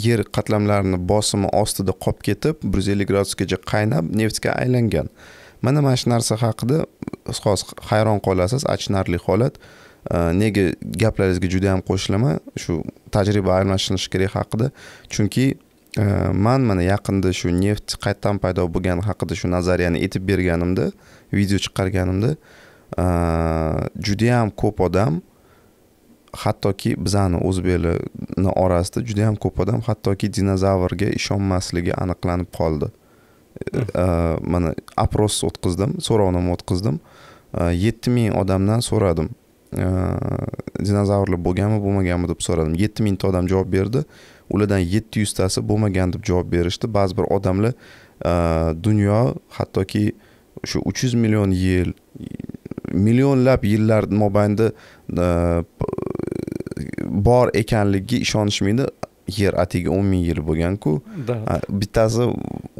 yer qatlamlarini bosimi ostida qolib ketib bir yuz ellik gradusgacha qaynab neftga aylangan mana mana shu narsa haqida hozir hayron qolasiz achinarli holat Э, nega gaplaringizga juda yam qo'shilaman shu tajriba almashinishi kerak haqida chunki e, man mana yaqinda shu neft qayerdan paydo bo'lgani haqida shu nazariyani aytib berganimda video chiqarganimda e, judayam ko'p odam hattoki bizani o'zbeklarni orasida juda yam ko'p odam hattoki dinozavrga ishonmasligi aniqlanib qoldi e, mana apros o'tkazdim so'rovnoma o'tkazdim yetti ming odamdan so'radim dinozavrlar э, bo'lganmi bo'lmaganmi deb so'radim yetti mingta odam javob berdi ulardan yetti yuztasi bo'lmagan deb javob berishdi ba'zi bir odamlar e, dunyo hattoki shu uch yuz million yil millionlab yillar mobaynida e, e, bor ekanligiga ishonishmaydi yer atigi o'n ming yil bo'lganku bittasi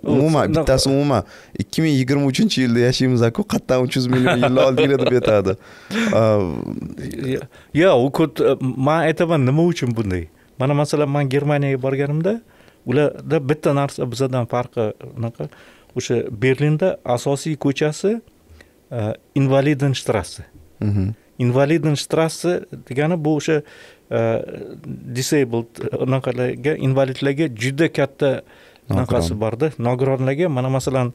umuman bittasi umuman ikki ming yigirma uchinchi yilda yashaymizaku qayerdan uch yuz million yillar oldinga deb aytadi *laughs* yo'q e, man aytaman nima uchun bunday mana masalan man germaniyaga borganimda ularda bitta narsa bizadan farqi unaqa o'sha berlinda asosiy ko'chasi invaliden invalidenstrasse mhm. degani bu o'sha Э, disabled anaqalarga э, invalidlarga juda katta anaqasi borda nogironlarga mana masalan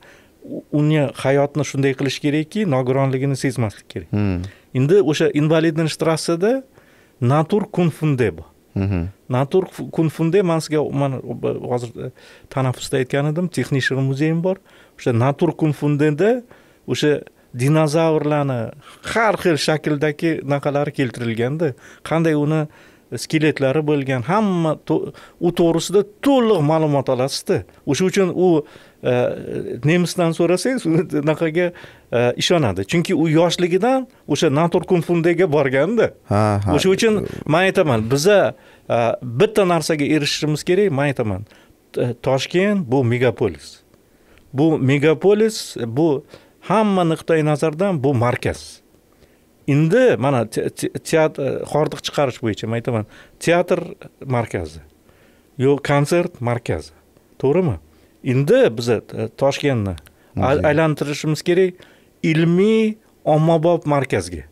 uni hayotni shunday qilish kerakki nogironligini sezmaslik kerak hmm. endi o'sha invalidni shtrassada natur kunfunde bor hmm. natur kunfunde man sizga man hozir e, tanaffusda aytgan edim texnishniy muzeyim bor o'sha natur kunfundeda o'sha dinozavrlarni har xil shakldagi naqalari keltirilganda qanday uni skeletlari bo'lgan hamma u to'g'risida to'liq ma'lumot olasizda o'sha uchun u e, nemisdan so'rasangiz unaqaga *laughs* e, ishonadi chunki u yoshligidan o'sha naturkunfundega borganda ha o'sha uchun man aytaman biza e, bitta narsaga erishishimiz kerak man aytaman toshkent bu megapolis bu megapolis bu hamma nuqtai nazardan bu markaz endi mana teatr e, hordiq chiqarish bo'yicha man aytaman teatr markazi yo konsert markazi to'g'rimi endi biza e, toshkentni aylantirishimiz kerak ilmiy ommabop markazga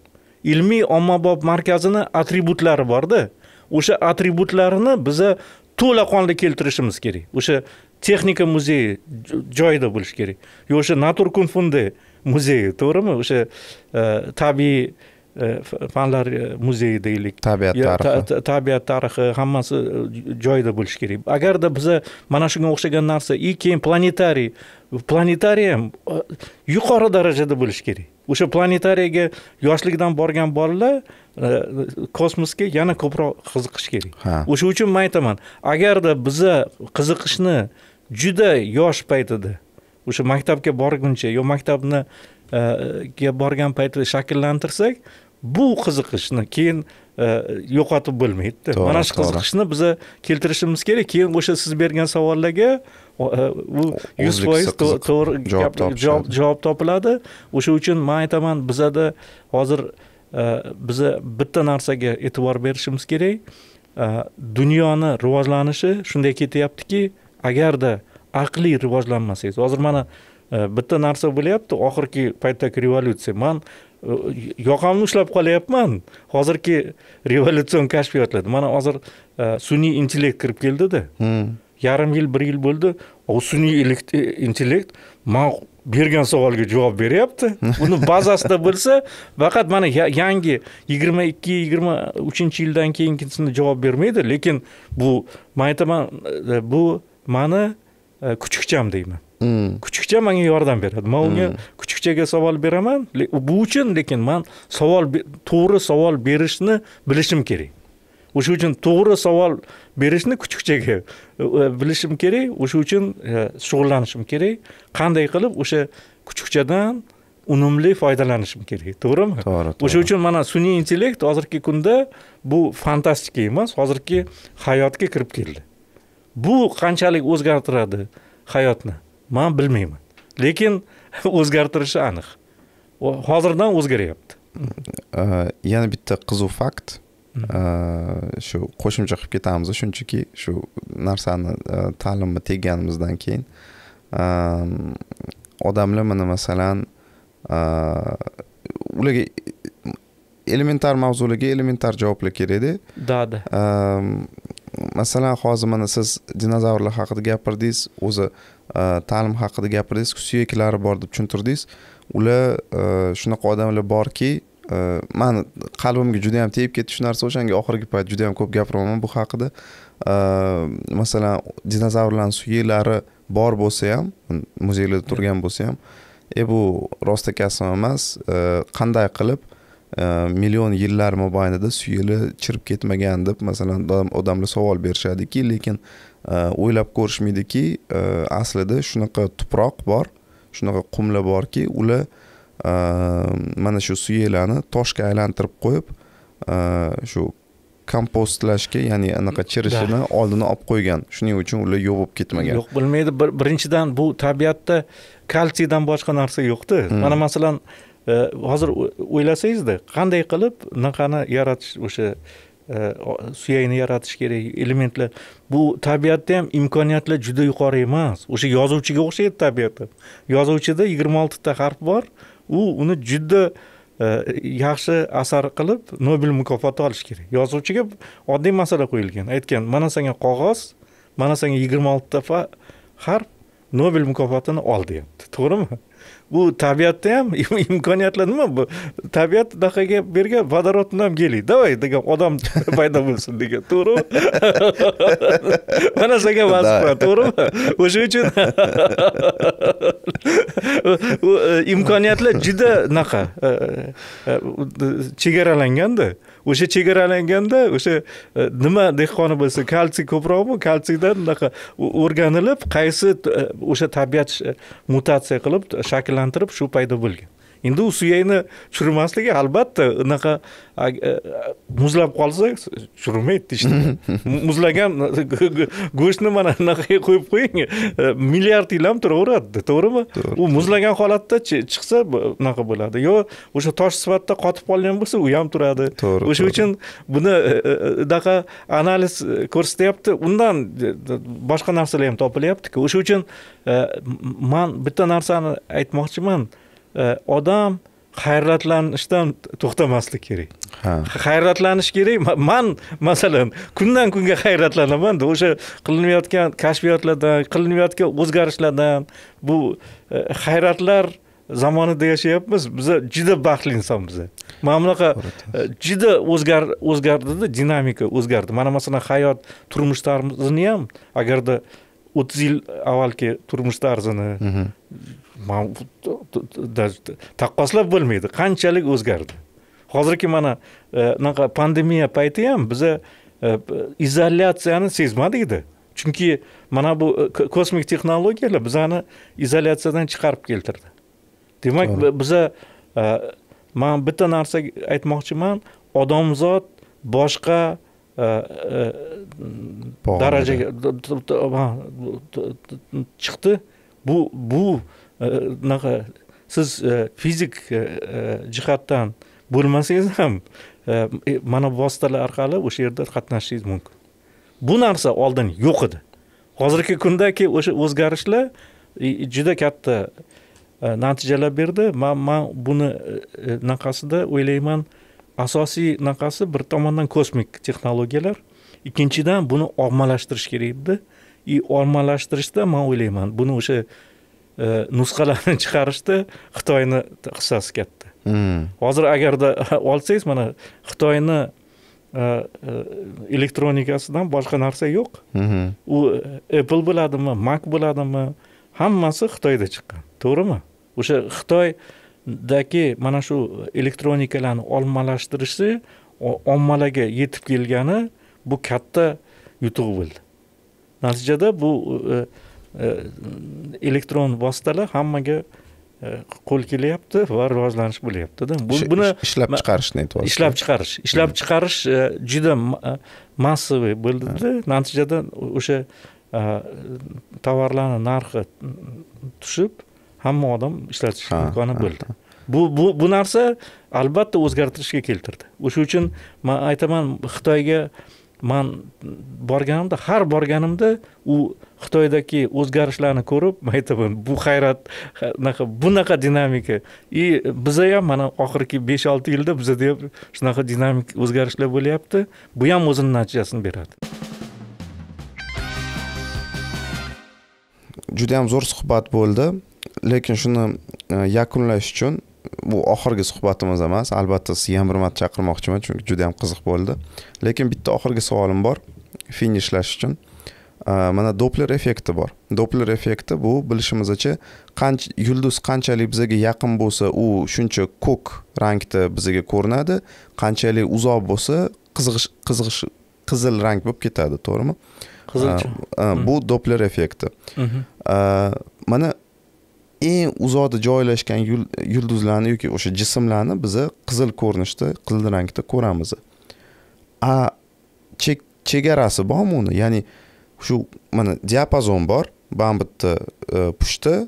ilmiy ommabop markazini atributlari borda o'sha atributlarini biza to'laqonli keltirishimiz kerak o'sha texnika muzeyi joyida bo'lishi kerak o'sha naturkunfunde muzeyi to'g'rimi o'sha e, tabiiy e, fanlar e, muzeyi deylik tabiat тарыхы tabiat тарыхы хаммасы joyida болуш kerak agarda биза mana shunga o'xshagan narsa и keyin planetariy planetariy ам yuqori darajada bo'lishi kerak o'sha planetariyaga yoshligidan borgan bolalar kosmosga yana ko'proq qiziqish kerak o'sha uchun мен aytaman agarda биза qiziqishni juda yosh paytida o'sha maktabga borguncha yo maktabni e, ga borgan paytida shakllantirsak bu qiziqishni keyin e, yo'qotib bo'lmaydida mana shu qiziqishni biza keltirishimiz kerak keyin o'sha siz bergan savollarga e, u yuz foiz to'g'ri javob topiladi o'sha uchun man aytaman bizada hozir biza bitta narsaga e'tibor berishimiz kerak dunyoni rivojlanishi shunday ketyaptiki agarda aqliy rivojlanmasangiz hozir mana e, bitta narsa bo'lyapti oxirgi paytdagi revolyutsiya man e, yoqamni ushlab qolyapman hozirgi revolyutsion kashfiyotlarda mana hozir e, sun'iy intellekt kirib keldida hmm. yarim yil bir yil bo'ldi u sun'iy intellekt man bergan savolga javob beryapti uni *laughs* bazasida bo'lsa faqat mana yangi yigirma ikki yigirma uchinchi yildan keyingisini javob bermaydi lekin bu man aytaman bu mani e, kuchukcham deyman hmm. kuchukcha menga yordam beradi man unga hmm. kuchukchaga savol beraman bu uchun lekin man savol to'g'ri savol berishni bilishim kerak o'sha uchun to'g'ri savol berishni kuchukchaga e, e, bilishim kerak o'sha uchun shug'ullanishim kerak qanday qilib o'sha kuchukchadan unumli foydalanishim kerak to'g'rimi to'g'ri o'sha uchun mana sun'iy intellekt hozirgi kunda bu fantastik emas hozirgi hayotga kirib keldi bu qanchalik o'zgartiradi hayotni man bilmayman lekin *laughs* o'zgartirishi aniq hozirdan o'zgaryapti э, yana bitta qiziq fakt э, shu qo'shimcha qilib ketamiz shunchaki shu narsani э, ta'limni tegganimizdan keyin odamlar mana masalan ularga elementar mavzularga elementar javoblar kerakda да да masalan hozir mana siz dinozavrlar haqida gapirdingiz o'zi e, ta'lim haqida gapirdingiz suyaklari bor deb tushuntirdingiz ular e, shunaqa odamlar borki e, mani qalbimga juda yam tegib ketdi shu narsa o'shanga oxirgi payt juda yam ko'p gapiraman bu haqida masalan dinozavrlarni suyaklari bor bo'lsa ham muzeylarda turgan bo'lsa ham e bu rostakasb emas qanday qilib million yillar mobaynida suyili chirib ketmagan deb masalan odamlar savol berishadiki lekin e, o'ylab ko'rishmaydiki e, aslida shunaqa tuproq bor shunaqa qumlar borki ular e, mana shu suyelani toshga aylantirib qo'yib shu kompostlashga ya'ni anaqa chirishini oldini olib qo'ygan shuning uchun ular yo'q bo'lib ketmagan yo'q bilmaydi birinchidan bu tabiatda kalsiydan boshqa narsa yo'qda hmm. mana masalan Э, hozir o'ylasangizda qanday qilib bunaqani yaratish o'sha e, suyakni yaratish kerak elementlar bu tabiatda ham imkoniyatlar juda yuqori emas o'sha yozuvchiga o'xshaydi tabiat yozuvchida yigirma oltita harf bor u uni juda e, yaxshi asar qilib nobel mukofoti olish kerak yozuvchiga oddiy masala qo'yilgan aytgan mana senga qog'oz mana senga yigirma oltita harf nobel mukofotini ol deyapti to'g'rimi bu tabiatda ham *laughs* imkoniyatlar nima bu tabiat anaqaga bergan vodorodni ham kelik davay degan odam *laughs* paydo bo'lsin degan to'g'rimi mana sanga vazifa to'g'rimi o'sha uchun *laughs* imkoniyatlar juda anaqa e, e, chegaralanganda o'sha chegaralanganda o'sha e, nima dehqoni bo'lsa kalsiy ko'proqmi kalsiydan unaqa o'rganilib qaysi e, o'sha tabiat e, mutatsiya qilib shakllantirib shu paydo bo'lgan endi u suyakni tushirmasligi albatta unaqa muzlab qolsa tushirmaydi idishni *laughs* muzlagan *laughs* go'shtni mana unaqaga qo'yib qo'ying e, milliard yil ham turaveradida to'g'rimi u muzlagan holatda chiqsa unaqa bo'ladi yo o'sha tosh sifatida qotib qolgan bo'lsa u ham turadi to'g'ri o'sha uchun buni e, e, unaqa analiz ko'rsatyapti undan boshqa narsalar ham topilyaptiku o'sha uchun man bitta narsani aytmoqchiman Э, odam hayratlanishdan to'xtamaslik kerak ha hayratlanish kerak man masalan kundan kunga hayratlanamanda o'sha qilinayotgan kashfiyotlardan qilinayotgan o'zgarishlardan bu e, hayratlar zamonida yashayapmiz biza juda baxtli insonmiz mana bunaqa e, juda o'zgar o'zgardida dinamika o'zgardi mana masalan hayot turmush tarzini ham agarda o'ttiz yil avvalgi turmush tarzini taqqoslab bo'lmaydi qanchalik o'zgardi hozirgi mana e, anaqa pandemiya payti ham biza e, izolyatsiyani sezmadikda chunki mana bu e, kosmik texnologiyalar bizani izolyatsiyadan chiqarib keltirdi demak biza man bitta narsa aytmoqchiman odamzod boshqa darajaga chiqdi bu bu anaqa siz fizik jihatdan bo'lmasangiz ham mana bu vositalar orqali o'sha yerda qatnashishingiz mumkin bu narsa oldin yo'q edi hozirgi kundagi o'sha o'zgarishlar juda katta natijalar berdi man man buni naqasida o'ylayman asosiy naqasi bir tomondan kosmik texnologiyalar ikkinchidan buni ommalashtirish kerak edi и ommalashtirishda man o'ylayman buni o'sha nusxalarini chiqarishda xitoyni hissasi katta hozir agarda olsangiz mana xitoyni elektronikasidan boshqa narsa yo'q u apple bo'ladimi mac bo'ladimi hammasi xitoyda chiqqan to'g'rimi o'sha xitoydagi mana shu elektronikalarni ommalashtirishi ommalarga yetib kelgani bu katta yutuq bo'ldi natijada bu e, elektron э, vositalar hammaga э, qo'l kelyapti va rivojlanish bo'lyaptida bu buni ishlab chiqarishni aytyapsiz ishlab chiqarish ishlab chiqarish juda massiviy э, bo'ldida natijada o'sha tovarlarni narxi tushib hamma odam ishlatish imkoni bo'ldi bu bu bu narsa albatta o'zgartirishga keltirdi o'sha uchun man aytaman xitoyga man borganimda har borganimda u xitoydagi o'zgarishlarni ko'rib man aytaman bu hayrat unaqa bunaqa dinamika и biza ham mana oxirgi besh olti yilda bizada ham shunaqa dinamik o'zgarishlar bo'lyapti bu ham o'zini natijasini beradi juda yam zo'r suhbat bo'ldi lekin shuni e, yakunlash uchun bu oxirgi suhbatimiz emas albatta sizni yana bir marta chaqirmoqchiman chunki juda yam qiziq bo'ldi lekin bitta oxirgi savolim bor finishlash uchun mana doppler effekti bor doppler effekti bu bilishimizcha qancha yulduz qanchalik bizaga yaqin bo'lsa u shuncha ko'k rangda bizaga ko'rinadi qanchalik uzoq bo'lsa qizg'ish qizg'ish qizil rang bo'lib ketadi to'g'rimi qizilcha bu doppler effekti mana eng uzoqda joylashgan yulduzlarni yoki o'sha jismlarni biza qizil ko'rinishda qizil rangda ko'ramiz a chegarasi bormi uni ya'ni shu mana diapazon bor mana bitta e, pushti e,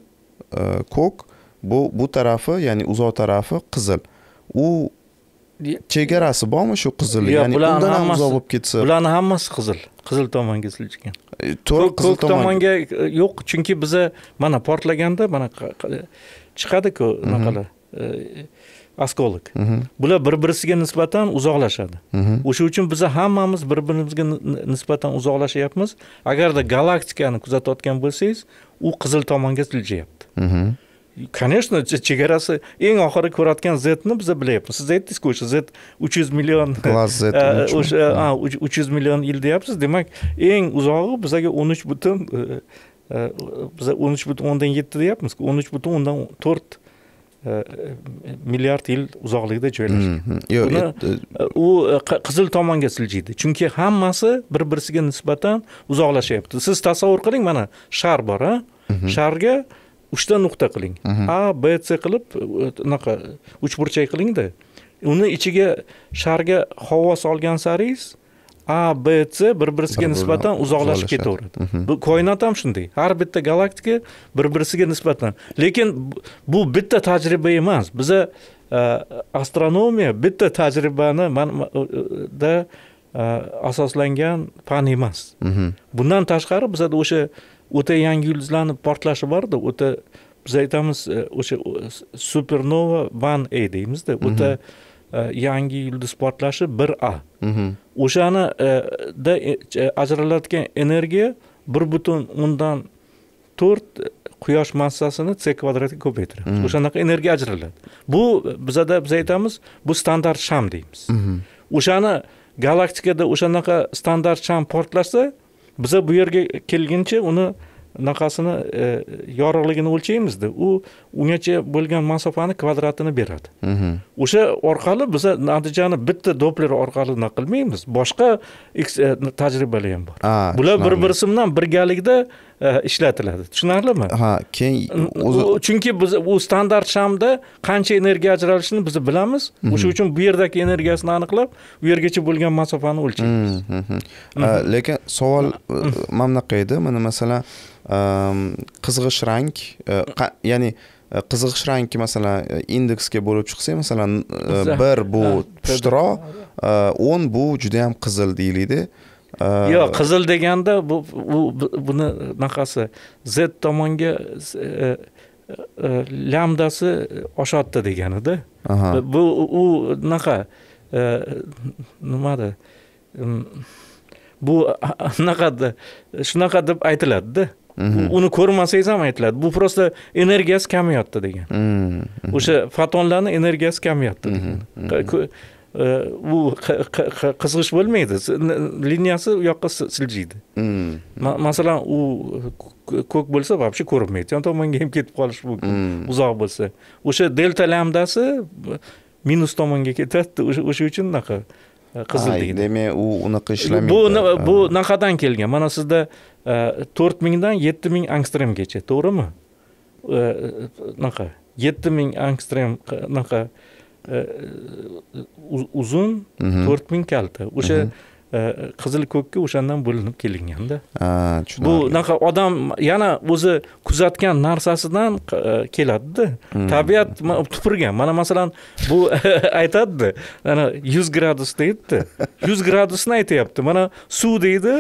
ko'k bu bu tarafi ya'ni uzoq tarafi qizil u chegarasi bormi shu qizil ya'ni undan ham uzoq bo'lib ketsa bularni hammasi qizil qizil tomonga siljgan e, to'g'ri qizil tomonga yo'q chunki biza mana portlaganda mana chiqadiku anaqalar mhm. oskolik bular bir birisiga nisbatan uzoqlashadi o'sha uchun biza hammamiz bir birimizga nisbatan uzoqlashyapmiz agarda galaktikani kuzatayotgan bo'lsangiz u qizil tomonga siljayapti конечно chegarasi eng oxiri ko'rayotgan zni biza bilyapmiz siz aytdingizku o'sha z uch yuz million klass *laughs* *laughs* o'sha uch yuz million yil deyapsiz demak eng uzog'i bizaga o'n uch butun e, e, biza o'n uch butun o'ndan yetti deyapmizku o'n uch butun o'ndan to'rt milliard yil uzoqlikda joylashgan hmm, hmm. yo'q u e, qizil tomonga siljiydi chunki hammasi bir birisiga nisbatan uzoqlashyapti siz tasavvur qiling mana shar bor a mhm. sharga uchta nuqta qiling mhm. a b c qilib anaqa e, uchburchak qilingda uni ichiga sharga havo solgan saringiz a b c bir birisiga nisbatan uzoqlashib ketaveradi mhm. bu koinot ham shunday har bitta galaktika bir birisiga nisbatan lekin bu bitta tajriba emas biza e, astronomiya bitta tajribani manda e, asoslangan fan emas mhm. bundan tashqari bizada o'sha o'ta yangi yulduzlarni portlashi borda o'ta biz aytamiz e, o'sha supernova van a deymizda mhm. o'ta E, yangi yulduz portlashi bir a mhm. o'shani e, da e, ajraladigan energiya bir butun undan to'rt quyosh massasini c kvadratga ko'paytiramiz mhm. o'shanaqa energiya ajraladi bu bizada biz aytamiz bu standart sham deymiz mhm. o'shani galaktikada o'shanaqa standart sham portlasa biza bu yerga kelguncha uni anaqasini e, yorug'ligini o'lchaymizda u ungacha bo'lgan masofani kvadratini beradi mhm. o'sha orqali biza natijani bitta doppler orqali anaqa qilmaymiz boshqa e, tajribalar ham bor bular bir birisi bilan birgalikda Э, ishlatiladi tushunarlimi ha keyin o'zi chunki biz u standart shamda qancha energiya ajralishini biz bilamiz o'sha uchun bu yerdagi energiyasini aniqlab u yergacha bo'lgan masofani o'lchaymiz lekin savol e, mana bunaqa edi mana masalan ehm, qizg'ish rang e, ya'ni e, qizg'ish rangki masalan indeksga bo'lib chiqsa masalan bir bu pushtiroq o'n bu juda yam qizil deyiladi Э, yo'q qizil deganda bu u buni anaqasi z tomonga e, e, e, lyamdasi oshyapti deganida bu u anaqa nimada mm, bu anaqa shunaqa deb aytiladida mhm. uni ko'rmasangiz ham aytiladi bu просто energiyasi kamayapti degan mm, mhm. o'sha fotonlarni energiyasi kamayapti mhm, u qizg'ish bo'lmaydi liniyasi u yoqqa siljiydi hmm. masalan u ko'k bo'lsa вообще ko'rinmaydi yon tomonga ham ketib qolishi mumkin hmm. uzoq bo'lsa o'sha delta lambdasi minus tomonga ketadida o'sha uchun unaqa e, qizil deydi demak u unaqa ishlamaydi bu bu naqadan kelgan mana sizda e, to'rt mingdan yetti ming angstremgacha to'g'rimi unaqa e, yetti ming angstrem unaqa E, uzun mhm. to'rt ming kalta o'sha mhm. e, qizil ko'kka o'shandan bo'linib kelinganda bu naqa odam yana o'zi kuzatgan narsasidan e, keladida mhm. tabiat tupurgan mana masalan bu *laughs* aytadida mana yuz gradus deydida yuz gradusni aytyapti mana suv deydi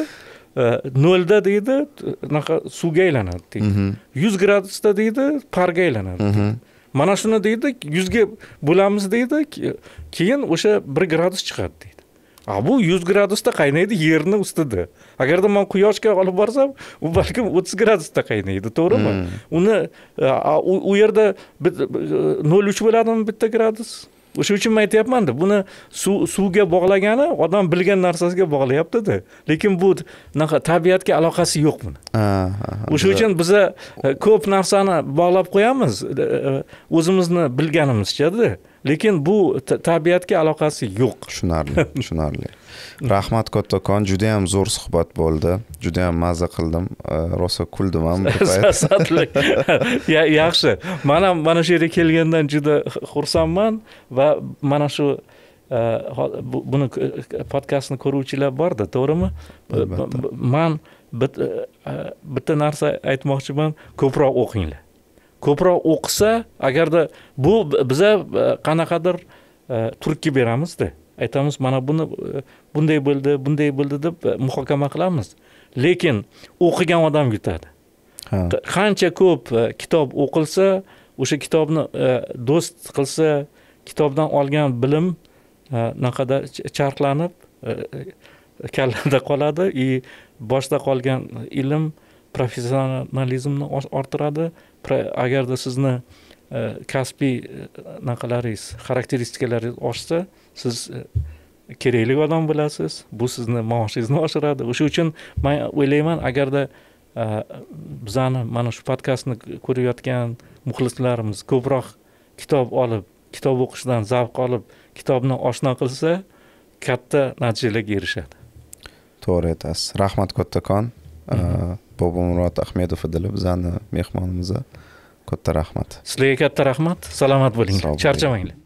nolda deydi unaqa suvga aylanadi deydi yuz gradusda deydi parga aylanadi mana shuni deydi yuzga bo'lamiz deydi keyin o'sha bir gradus chiqadi deydi a bu yuz gradusda qaynaydi yerni ustida agarda man quyoshga olib borsam u balkim o'ttiz gradusda qaynaydi to'g'rimi hmm. uni u yerda e, nol uch bo'ladimi bitta gradus o'sha uchun men aytyapmanda buni suv suvga bog'lagani odam bilgan narsasiga bog'layaptida lekin bu unaqa tabiatga aloqasi yo'q buni o'sha uchun biza e, ko'p narsani bog'lab qo'yamiz e, e, o'zimizni bilganimizchada lekin bu tabiatga aloqasi yo'q tushunarli tushunarli rahmat kattakon juda yam zo'r suhbat bo'ldi juda yam mazza qildim rosa kuldim ham *laughs* *laughs* yaxshi man ham mana shu yerga kelgandan juda xursandman va mana shu e, buni podkastni ko'ruvchilar borda to'g'rimi man e, e, bitta narsa aytmoqchiman ko'proq o'qinglar ko'proq o'qisa agarda bu biza e, qanaqadir e, turtki beramizda aytamiz mana buni e, bunday bo'ldi bunday bo'ldi deb muhokama qilamiz lekin o'qigan odam yutadi qancha ko'p kitob o'qilsa o'sha kitobni do'st qilsa kitobdan olgan bilim naqadar charxlanib kallada qoladi и boshda qolgan ilm professionalizmni orttiradi agarda sizni e, kasbiy anaqalaringiz e, xarakteristikalaringiz oshsa siz e, kerakli odam bo'lasiz bu sizni maoshingizni oshiradi o'sha uchun man o'ylayman agarda bizani mana shu podkastni ko'rayotgan muxlislarimiz ko'proq kitob olib kitob o'qishdan zavq olib kitobni oshno qilsa katta natijalarga erishadi to'g'ri aytasiz rahmat kattakon mm-hmm. bobomurod ahmedov edilar bizani mehmonimiz katta rahmat sizlarga katta rahmat salomat bo'ling charchamanglar